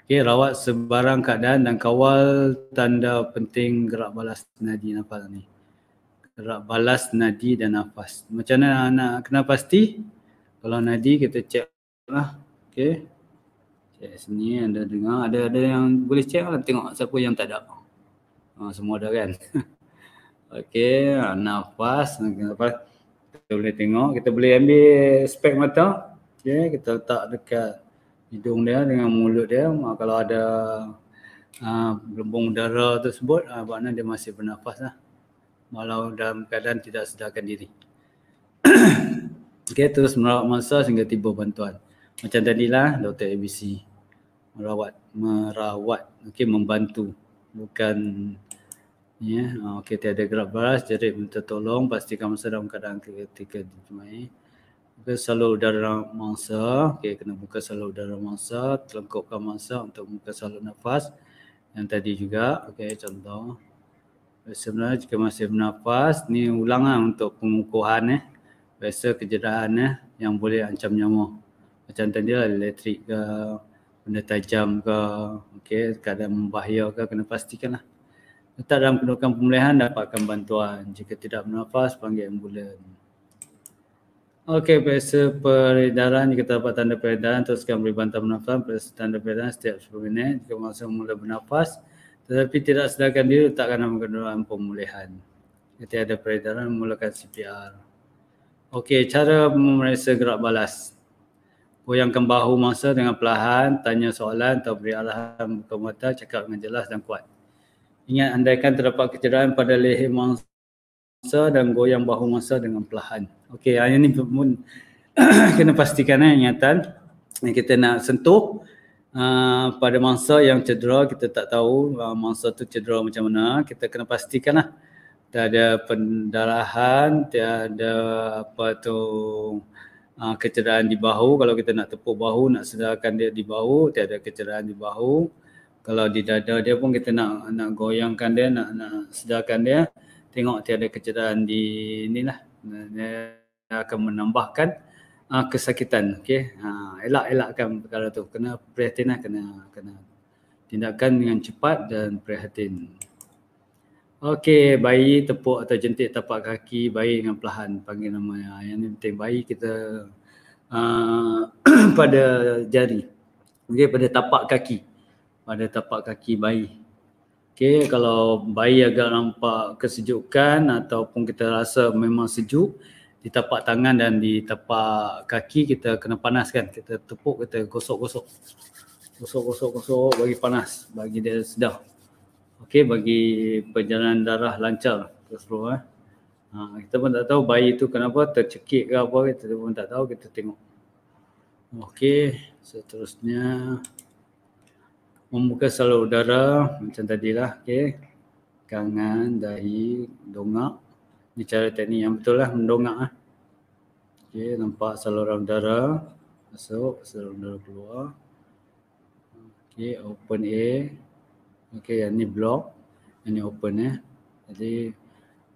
Okay, rawat sebarang keadaan dan kawal tanda penting gerak balas nadi nafas ni. Gerak balas nadi dan nafas. Macam mana nak kena pasti? Kalau nadi kita cek lah. Okay, Cek sini anda dengar. Ada ada yang boleh cek lah. Tengok siapa yang tak ada. Ha, semua ada kan. Okay, ha, nafas. Nafas. Kita boleh tengok. Kita boleh ambil spek mata. Okey, kita letak dekat hidung dia dengan mulut dia kalau ada ha, gelembung uh, udara tersebut uh, maknanya dia masih bernafas lah walau dalam keadaan tidak sedarkan diri okay, terus merawat masa sehingga tiba bantuan macam tadilah Dr. ABC merawat merawat okay, membantu bukan ya yeah, ha, okey tiada gerak baras jadi minta tolong pastikan masa dalam keadaan ketika dijumpai buka saluran udara mangsa okey kena buka salur udara mangsa telengkupkan mangsa untuk buka salur nafas yang tadi juga okey contoh sebenarnya jika masih bernafas ni ulangan untuk pengukuhan eh biasa kejeraan eh yang boleh ancam nyawa macam tadi lah elektrik ke benda tajam ke okey kadang membahaya ke kena pastikan lah letak dalam kedudukan pemulihan dapatkan bantuan jika tidak bernafas panggil ambulans Okey, biasa peredaran kita dapat tanda peredaran teruskan beri bantuan penampilan Biasa tanda peredaran setiap 10 minit jika masa mula bernafas Tetapi tidak sedarkan diri letakkan dalam kenderaan pemulihan jadi ada peredaran mulakan CPR Okey, cara memeriksa gerak balas Goyangkan bahu masa dengan perlahan, tanya soalan atau beri arahan kepada mata, cakap dengan jelas dan kuat. Ingat andaikan terdapat kecederaan pada leher mangsa masa dan goyang bahu masa dengan perlahan. Okey, ah, yang ni pun kena pastikan eh, ingatan yang kita nak sentuh uh, pada mangsa yang cedera kita tak tahu uh, ah, mangsa tu cedera macam mana kita kena pastikan lah tak ada pendarahan tak ada apa tu uh, kecederaan di bahu kalau kita nak tepuk bahu nak sedarkan dia di bahu tak ada kecederaan di bahu kalau di dada dia pun kita nak nak goyangkan dia nak nak sedarkan dia tengok tiada kecederaan di inilah dia akan menambahkan uh, kesakitan okey ha elak-elakkan perkara tu kena prihatin lah, kena kena tindakan dengan cepat dan prihatin okey bayi tepuk atau jentik tapak kaki bayi dengan pelahan panggil nama yang ni penting bayi kita uh, pada jari okey pada tapak kaki pada tapak kaki bayi Okay, kalau bayi agak nampak kesejukan ataupun kita rasa memang sejuk di tapak tangan dan di tapak kaki kita kena panaskan, kita tepuk, kita gosok-gosok. Gosok-gosok-gosok bagi panas, bagi dia sedar. Okay, bagi perjalanan darah lancar terus eh. Ha, kita pun tak tahu bayi tu kenapa tercekik ke apa, kita pun tak tahu, kita tengok. Okay, seterusnya so, membuka saluran udara macam tadilah okey kangan dahi dongak ni cara teknik yang betul lah mendongak ah okey nampak saluran udara masuk saluran udara keluar okey open a okey yang ni block yang ni open eh jadi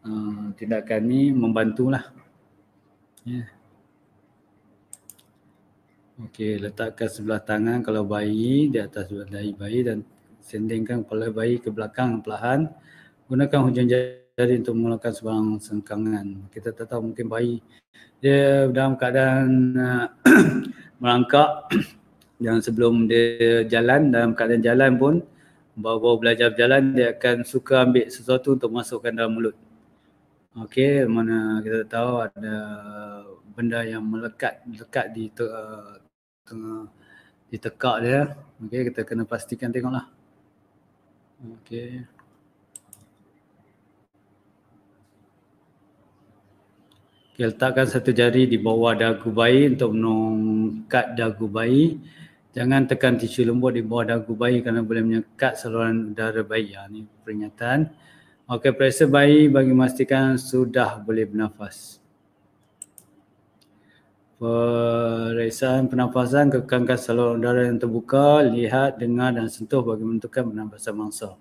uh, tindakan ni membantulah ya yeah. Okey, letakkan sebelah tangan kalau bayi di atas sebelah dahi bayi dan sendingkan kepala bayi ke belakang perlahan. Gunakan hujung jari untuk mengeluarkan sebarang sengkangan. Kita tak tahu mungkin bayi dia dalam keadaan uh, ah, merangkak dan sebelum dia jalan dalam keadaan jalan pun baru-baru belajar berjalan dia akan suka ambil sesuatu untuk masukkan dalam mulut. Okey, mana kita tahu ada benda yang melekat melekat di uh, di ditekak dia. Okey, kita kena pastikan tengoklah. Okey. Okay, letakkan satu jari di bawah dagu bayi untuk menungkat dagu bayi. Jangan tekan tisu lembut di bawah dagu bayi kerana boleh menyekat saluran udara bayi. Ya, ha, ini peringatan. Okey, periksa bayi bagi memastikan sudah boleh bernafas. Periksaan pernafasan kekangkan saluran udara yang terbuka, lihat, dengar dan sentuh bagi menentukan pernafasan mangsa.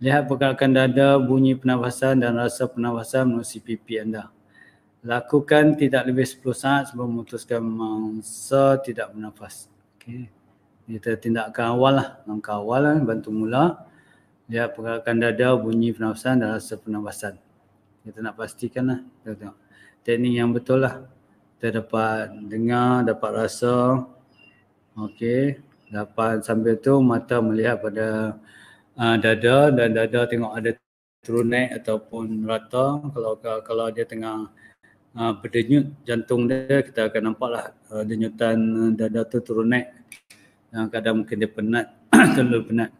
Lihat pergerakan dada, bunyi pernafasan dan rasa pernafasan melalui pipi anda. Lakukan tidak lebih 10 saat sebelum memutuskan mangsa tidak bernafas. Okay. Kita tindakan awal lah, langkah awal lah, bantu mula. Lihat pergerakan dada, bunyi pernafasan dan rasa pernafasan. Kita nak pastikan lah. Kita tengok. Teknik yang betul lah kita dapat dengar, dapat rasa. Okey, dapat sambil tu mata melihat pada uh, dada dan dada tengok ada turun naik ataupun rata. Kalau kalau dia tengah uh, berdenyut jantung dia, kita akan nampaklah uh, denyutan dada tu turun naik. Yang uh, kadang mungkin dia penat, terlalu penat.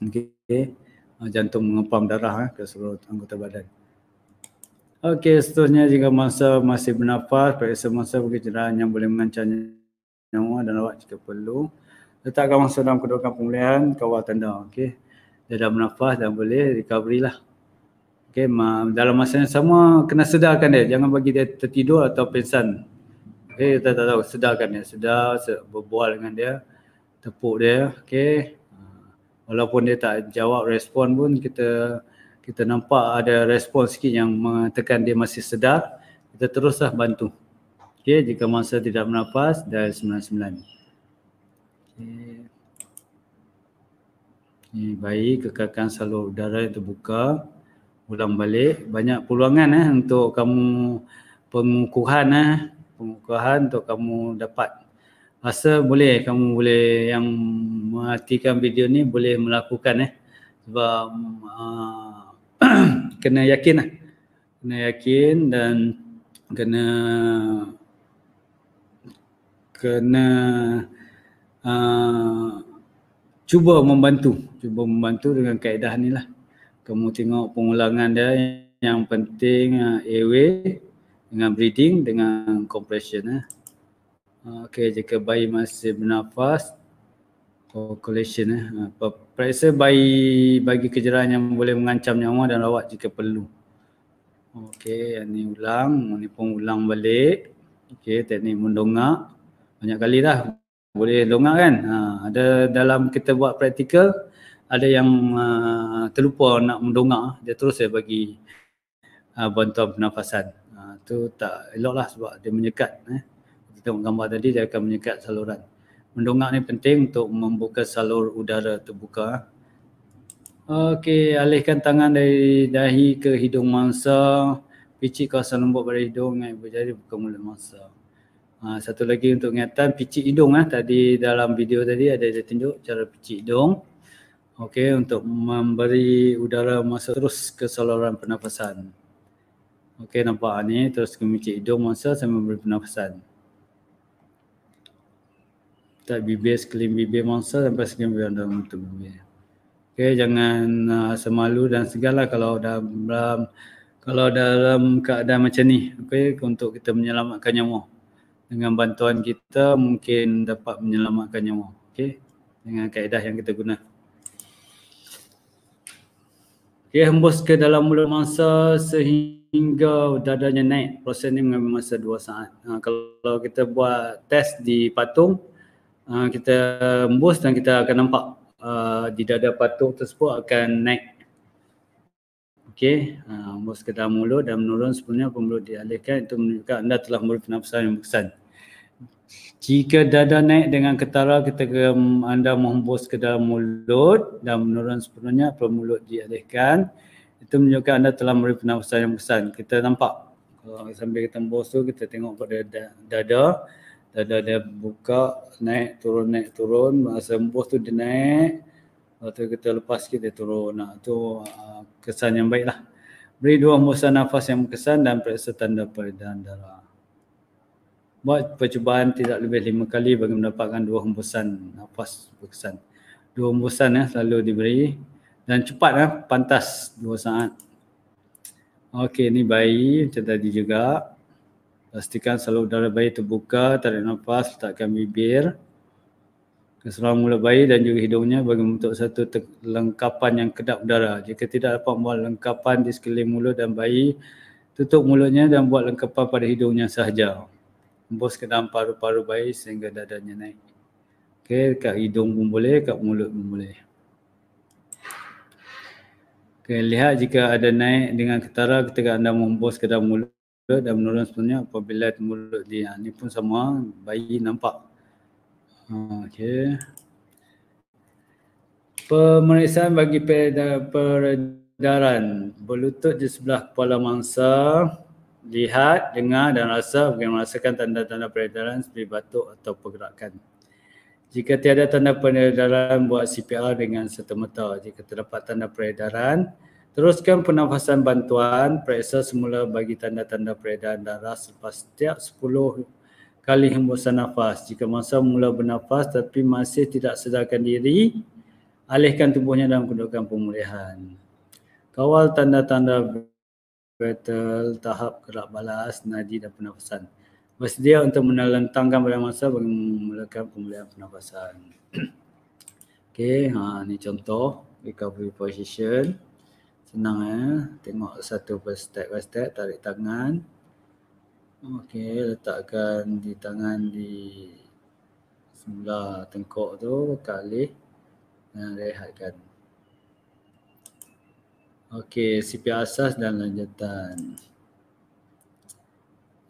Okey, uh, jantung mengepam darah uh, ke seluruh anggota badan. Okey, seterusnya jika masa masih bernafas, periksa mangsa berkecerahan yang boleh mengancam nyawa dan awak jika perlu. Letakkan masa dalam kedudukan pemulihan, kawal tanda. Okey, dia dah bernafas dan boleh recovery lah. Okey, ma- dalam masa yang sama, kena sedarkan dia. Jangan bagi dia tertidur atau pingsan. Okey, kita tak tahu. Sedarkan dia. Sedar, berbual dengan dia. Tepuk dia. Okey. Ha, walaupun dia tak jawab respon pun, kita kita nampak ada respon sikit yang mengatakan dia masih sedar, kita teruslah bantu. Okey, jika masa tidak bernafas dan 99. Okey. Ini baik, kekalkan salur udara yang terbuka. Ulang balik. Banyak peluangan eh untuk kamu pengukuhan eh pengukuhan untuk kamu dapat rasa boleh kamu boleh yang mematikan video ni boleh melakukan eh sebab uh, kena yakin lah. Kena yakin dan kena kena uh, cuba membantu. Cuba membantu dengan kaedah ni lah. Kamu tengok pengulangan dia yang, yang penting uh, airway dengan breathing dengan compression. lah. Uh, eh. okay, jika bayi masih bernafas, calculation eh. Ha, Periksa bayi bagi kejeran yang boleh mengancam nyawa dan rawat jika perlu. Okey, yang ni ulang, ni pun ulang balik. Okey, teknik mendongak. Banyak kali dah boleh dongak kan? Ha, ada dalam kita buat praktikal, ada yang uh, terlupa nak mendongak, dia terus saya bagi uh, bantuan pernafasan. Ha, tu tak elok lah sebab dia menyekat. Eh. Kita tengok gambar tadi, dia akan menyekat saluran mendongak ni penting untuk membuka salur udara terbuka. Okey, alihkan tangan dari dahi ke hidung mangsa. Picit kawasan lembut pada hidung yang berjaya buka mulut mangsa. Ha, satu lagi untuk ingatan, picit hidung. Ha. Tadi dalam video tadi ada dia tunjuk cara picit hidung. Okey, untuk memberi udara masuk terus ke saluran pernafasan. Okey, nampak ni. Terus kemicit hidung mangsa sambil memberi pernafasan start bibir sekeliling bibir mangsa sampai sekeliling bibir dalam mulut bibir. Okey, jangan uh, semalu dan segala kalau dalam kalau dalam keadaan macam ni. Okay, untuk kita menyelamatkan nyawa. Dengan bantuan kita mungkin dapat menyelamatkan nyawa. Okay, dengan kaedah yang kita guna. Okay, hembus ke dalam mulut mangsa sehingga hingga dadanya naik proses ini mengambil masa dua saat ha, kalau kita buat test di patung Ah, kita embus dan kita akan nampak uh, di dada patung tersebut akan naik. Okey, uh, ah, embus ke dalam mulut dan menurun sebenarnya pembuluh dialihkan itu menunjukkan anda telah mulut penafasan yang berkesan. Jika dada naik dengan ketara ke anda menghembus ke dalam mulut dan menurun sepenuhnya pemulut dialihkan itu menunjukkan anda telah memberi pernafasan yang besar. Kita nampak kalau sambil kita hembus tu kita tengok pada dada dada dia buka naik turun naik turun masa sembuh tu dia naik waktu kita lepas kita turun nah, tu ah, kesan yang baiklah beri dua hembusan nafas yang berkesan dan periksa tanda peredaran darah buat percubaan tidak lebih lima kali bagi mendapatkan dua hembusan nafas berkesan dua hembusan ya selalu diberi dan cepat ya, pantas dua saat Okey, ini bayi macam tadi juga. Pastikan selalu udara bayi terbuka, tarik nafas, letakkan bibir ke seluruh bayi dan juga hidungnya bagi membentuk satu lengkapan yang kedap udara. Jika tidak dapat membuat lengkapan di sekeliling mulut dan bayi, tutup mulutnya dan buat lengkapan pada hidungnya sahaja. Hembus ke dalam paru-paru bayi sehingga dadanya naik. Okey, dekat hidung pun boleh, dekat mulut pun boleh. Okay, lihat jika ada naik dengan ketara ketika anda menghembus ke dalam mulut mulut dan menurun sepenuhnya apabila mulut dia. Ha, ni pun sama bayi nampak. Ha, ah, okay. Pemeriksaan bagi peredaran berlutut di sebelah kepala mangsa lihat, dengar dan rasa bagaimana merasakan tanda-tanda peredaran seperti batuk atau pergerakan. Jika tiada tanda peredaran buat CPR dengan serta-merta. Jika terdapat tanda peredaran, Teruskan penafasan bantuan, periksa semula bagi tanda-tanda peredaran darah selepas setiap 10 kali hembusan nafas. Jika masa mula bernafas tapi masih tidak sedarkan diri, alihkan tubuhnya dalam kedudukan pemulihan. Kawal tanda-tanda battle, tahap kerak balas, nadi dan pernafasan. Bersedia untuk menelentangkan pada masa bagi memulakan pemulihan penafasan. Okey, ha, ini contoh recovery position. Senang eh. Tengok satu per step by step. Tarik tangan. Okey. Letakkan di tangan di sebelah tengkok tu. Kali. Dan rehatkan. Okey. CPR asas dan lanjutan.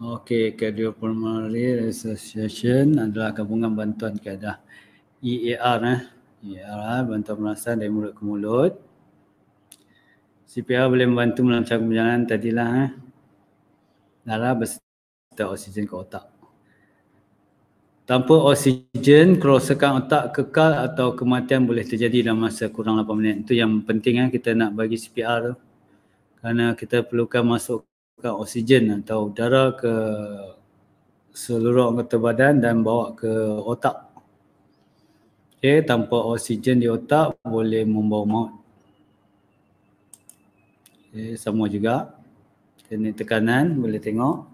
Okey. pulmonary Association adalah gabungan bantuan keadaan. EAR eh. EAR eh, bantuan perasan dari mulut ke mulut. CPR boleh membantu melancarkan perjalanan tadilah eh. Darah berserta oksigen ke otak. Tanpa oksigen, kerosakan otak kekal atau kematian boleh terjadi dalam masa kurang 8 minit. Itu yang penting eh. kita nak bagi CPR tu. Kerana kita perlukan masukkan oksigen atau darah ke seluruh anggota badan dan bawa ke otak. Okay, tanpa oksigen di otak boleh membawa maut okay, sama juga ini tekanan boleh tengok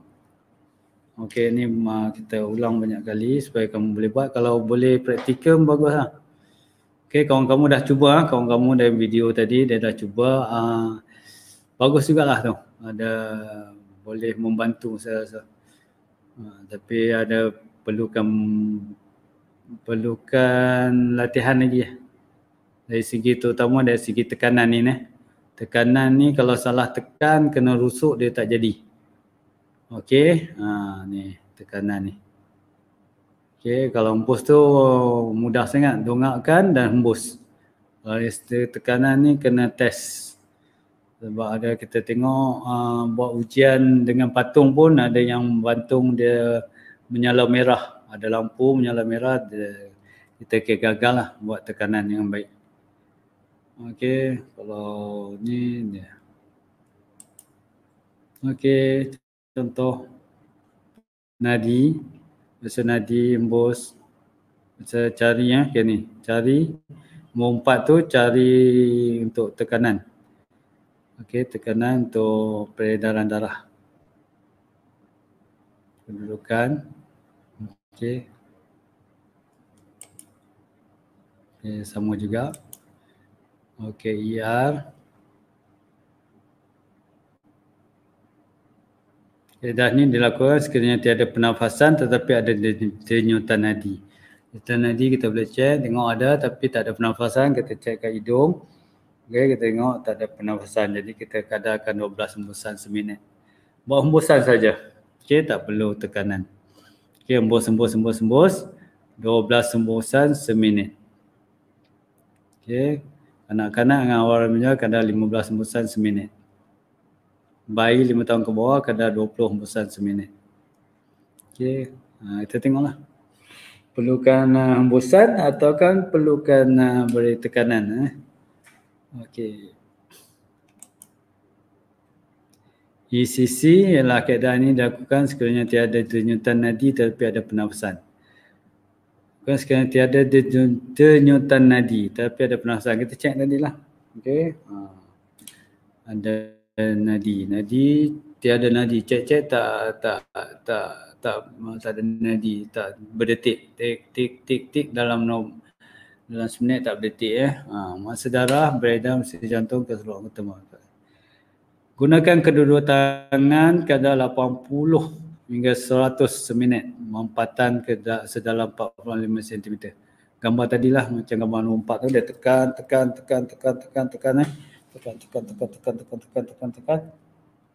Okey ni kita ulang banyak kali supaya kamu boleh buat kalau boleh praktikum baguslah. Okey kawan kamu dah cuba ah. kawan kamu dari video tadi dia dah cuba uh, bagus jugalah tu. Ada boleh membantu saya rasa. Uh, tapi ada perlukan perlukan latihan lagi. Dari segi terutama dari segi tekanan ni Eh. Tekanan ni kalau salah tekan kena rusuk dia tak jadi. Okey, ha ni tekanan ni. Okey, kalau hembus tu mudah sangat dongakkan dan hembus. Kalau tekanan ni kena test. Sebab ada kita tengok uh, buat ujian dengan patung pun ada yang bantung dia menyala merah. Ada lampu menyala merah dia, kita kira gagal lah buat tekanan yang baik. Okey, kalau ni ni. Okey, contoh nadi, macam nadi embus. Macam cari ya, eh, okay, ni. Cari nombor tu cari untuk tekanan. Okey, tekanan untuk peredaran darah. Kedudukan. Okey. Okay, sama juga. Okey, ER. Kedah ini dilakukan sekiranya tiada penafasan, tetapi ada denyutan nadi. Denyutan nadi kita boleh cek, tengok ada tapi tak ada penafasan. kita cek kat hidung. okay, kita tengok tak ada penafasan. Jadi kita kadarkan 12 hembusan seminit. Buat hembusan saja. Okay, tak perlu tekanan. Okay, hembus, hembus, hembus, hembus. 12 hembusan seminit. Okay. Kanak-kanak dengan awal remaja kadar 15 hembusan seminit. Bayi 5 tahun ke bawah kadar 20 hembusan seminit. Okey, ha, kita tengoklah. Perlukan uh, hembusan atau kan perlukan uh, beri tekanan. Eh? Okey. ECC ialah keadaan ini dilakukan sekiranya tiada denyutan nadi tetapi ada penafasan. Bukan sekarang tiada denyutan nadi tapi ada penafsiran. Kita cek tadi lah. Okay. Ha. Ada nadi. Nadi tiada nadi. Cek-cek tak tak tak tak tak ada nadi tak berdetik tik tik tik tik dalam no dalam sebenarnya tak berdetik ya. Eh. Ha, masa darah beredar mesti jantung ke seluruh ketemu. Gunakan kedua-dua tangan kadar 80 hingga 100 seminit, mempatan ke sedalam 45 cm. Gambar tadilah macam gambar lompat tu dia tekan tekan tekan tekan tekan tekan eh. Tekan tekan tekan tekan tekan tekan tekan tekan.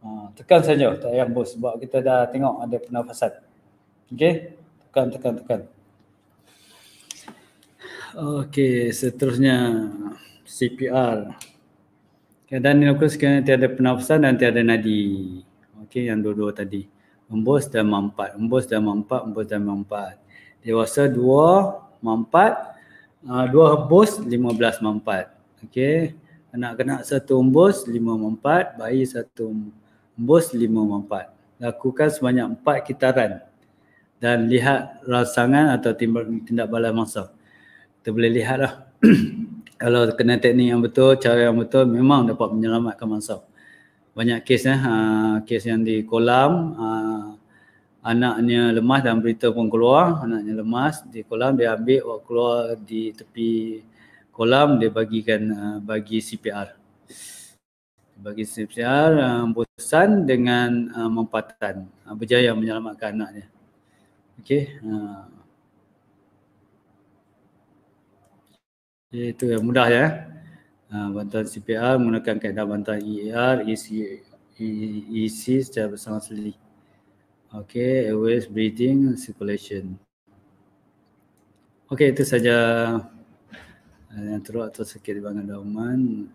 Ha, tekan saja tak yang bos sebab kita dah tengok ada pernafasan. Okey. Tekan tekan tekan. Okey, seterusnya CPR. Keadaan ini kerana tiada pernafasan dan tiada nadi. Okey, yang dua-dua tadi. Embus dan mampat. Embus dan mampat, embus dan mampat. Dewasa dua mampat, uh, dua hembus lima belas mampat. Okey. kanak kena satu embus lima mampat, bayi satu embus lima mampat. Lakukan sebanyak empat kitaran dan lihat rasangan atau tindak balas mangsa. Kita boleh lihatlah. Kalau kena teknik yang betul, cara yang betul memang dapat menyelamatkan mangsa banyak kes eh ha, kes yang di kolam ha, anaknya lemas dan berita pun keluar anaknya lemas di kolam dia ambil waktu keluar di tepi kolam dia bagikan ha, bagi CPR bagi CPR ha, bosan dengan uh, ha, mempatan uh, ha, berjaya menyelamatkan anaknya. Okey. Uh. itu yang mudah ya. Eh. Ah, bantuan CPR menggunakan kaedah bantuan EAR, EC, EC secara bersama sendiri. Okay, airways, breathing, circulation. Okay, itu saja ah, yang teruk atau sakit di bangunan dauman.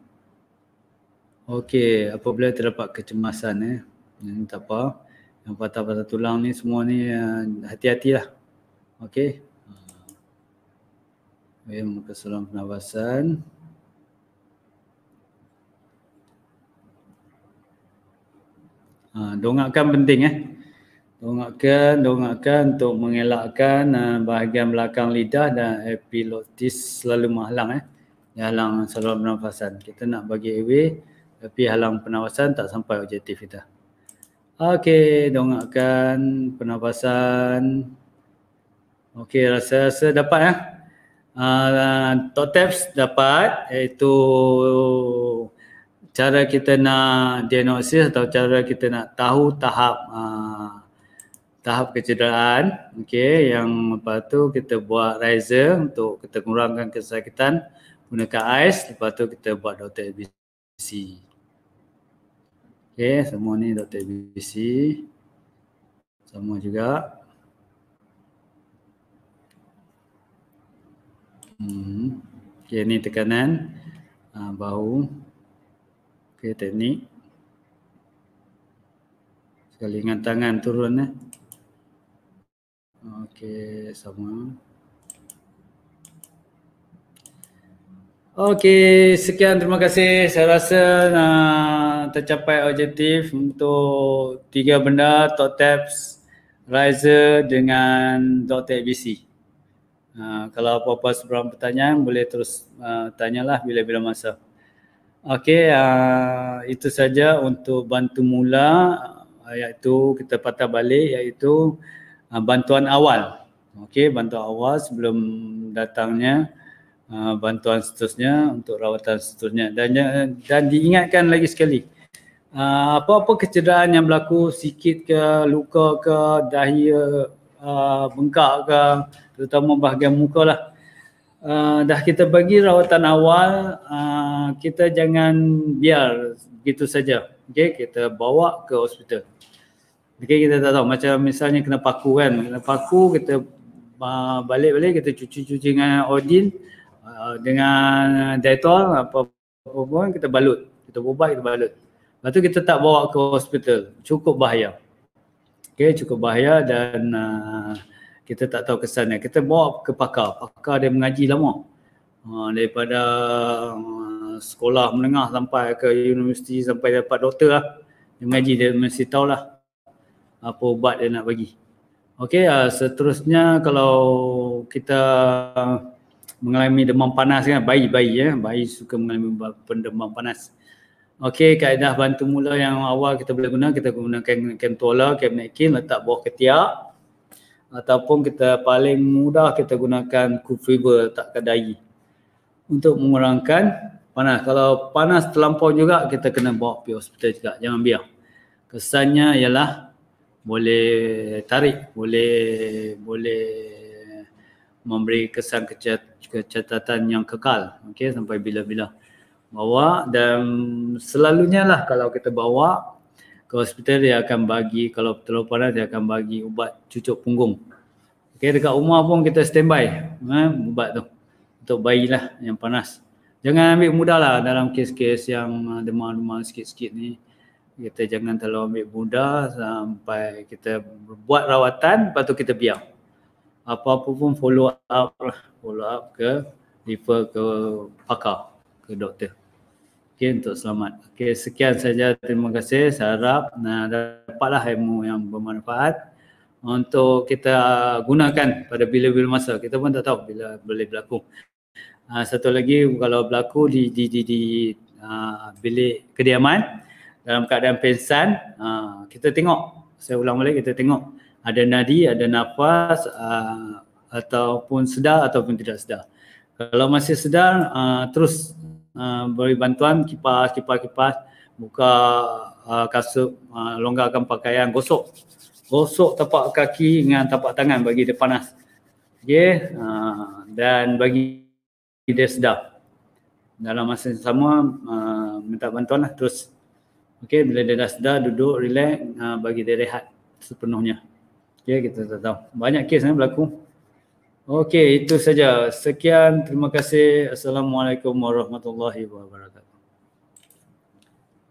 Okay, apabila terdapat kecemasan, eh, ini tak apa. Yang patah-patah tulang ni semua ni hati ah, hati lah. Okay. Okay, muka seluruh pernafasan. Okay. Ha, dongakan penting eh. Dongakan, dongakan untuk mengelakkan uh, bahagian belakang lidah dan epilotis selalu menghalang eh. Halang saluran pernafasan. Kita nak bagi airway tapi halang pernafasan tak sampai objektif kita. Okey, dongakan pernafasan. Okey, rasa-rasa dapat ya. Eh? Uh, top taps dapat iaitu cara kita nak diagnosis atau cara kita nak tahu tahap uh, tahap kecederaan okey yang lepas tu kita buat riser untuk kita kurangkan kesakitan gunakan ice lepas tu kita buat dr abc okey semua ni dr abc semua juga hmm okey ni tekanan uh, bahu Okey, teknik. Selingan tangan turun eh. Okey, sama. Okey, sekian terima kasih. Saya rasa uh, tercapai objektif untuk tiga benda top tabs riser dengan Dr. ABC. Uh, ah, kalau apa-apa sebarang pertanyaan boleh terus uh, tanyalah bila-bila masa. Uh, Okey, uh, itu saja untuk bantu mula ah, iaitu kita patah balik iaitu uh, bantuan awal. Okey, bantuan awal sebelum datangnya uh, bantuan seterusnya untuk rawatan seterusnya dan dan diingatkan lagi sekali. Uh, apa-apa kecederaan yang berlaku sikit ke luka ke dahi uh, bengkak ke terutama bahagian muka lah. Ah, dah kita bagi rawatan awal uh, kita jangan biar gitu saja okey kita bawa ke hospital okey kita tak tahu macam misalnya kena paku kan kena paku kita uh, balik-balik kita cuci-cuci dengan odin uh, dengan dettol apa pun kita balut kita ubah kita balut lepas tu kita tak bawa ke hospital cukup bahaya okey cukup bahaya dan uh, kita tak tahu kesannya. Kita bawa ke pakar. Pakar dia mengaji lama. Ha, daripada uh, sekolah menengah sampai ke universiti sampai dapat doktor lah. Dia mengaji dia mesti lah apa ubat dia nak bagi. Okey, uh, seterusnya kalau kita mengalami demam panas kan, bayi bayi eh. ya, bayi suka mengalami demam panas. Okey, kaedah bantu mula yang awal kita boleh guna, kita gunakan kentola, kabinet kin, letak bawah ketiak, ataupun kita paling mudah kita gunakan kufiber tak kedai untuk mengurangkan panas. Kalau panas terlampau juga kita kena bawa pergi hospital juga. Jangan biar. Kesannya ialah boleh tarik, boleh boleh memberi kesan kecatatan yang kekal. Okey sampai bila-bila bawa dan selalunya lah kalau kita bawa ke hospital dia akan bagi kalau terlalu panas dia akan bagi ubat cucuk punggung. Okey dekat rumah pun kita standby ha, ubat tu untuk bayi lah yang panas. Jangan ambil mudah lah dalam kes-kes yang ha, demam-demam sikit-sikit ni. Kita jangan terlalu ambil mudah sampai kita buat rawatan lepas tu kita biar. Apa-apa pun follow up lah. Follow up ke refer ke pakar ke doktor okay, untuk selamat. Okay, sekian saja. Terima kasih. Saya harap nah, dapatlah ilmu yang bermanfaat untuk kita gunakan pada bila-bila masa. Kita pun tak tahu bila boleh berlaku. Uh, satu lagi kalau berlaku di di di, di uh, bilik kediaman dalam keadaan pensan uh, ah, kita tengok saya ulang balik kita tengok ada nadi ada nafas uh, ataupun sedar ataupun tidak sedar kalau masih sedar uh, terus Ah, beri bantuan kipas kipas kipas buka uh, kasut uh, longgarkan pakaian gosok gosok tapak kaki dengan tapak tangan bagi dia panas okey uh, dan bagi dia sedap dalam masa yang sama uh, minta bantuan lah terus okey bila dia dah sedar duduk relax uh, bagi dia rehat sepenuhnya okey kita tak tahu banyak kes yang eh, berlaku Okey, itu saja. Sekian. Terima kasih. Assalamualaikum warahmatullahi wabarakatuh.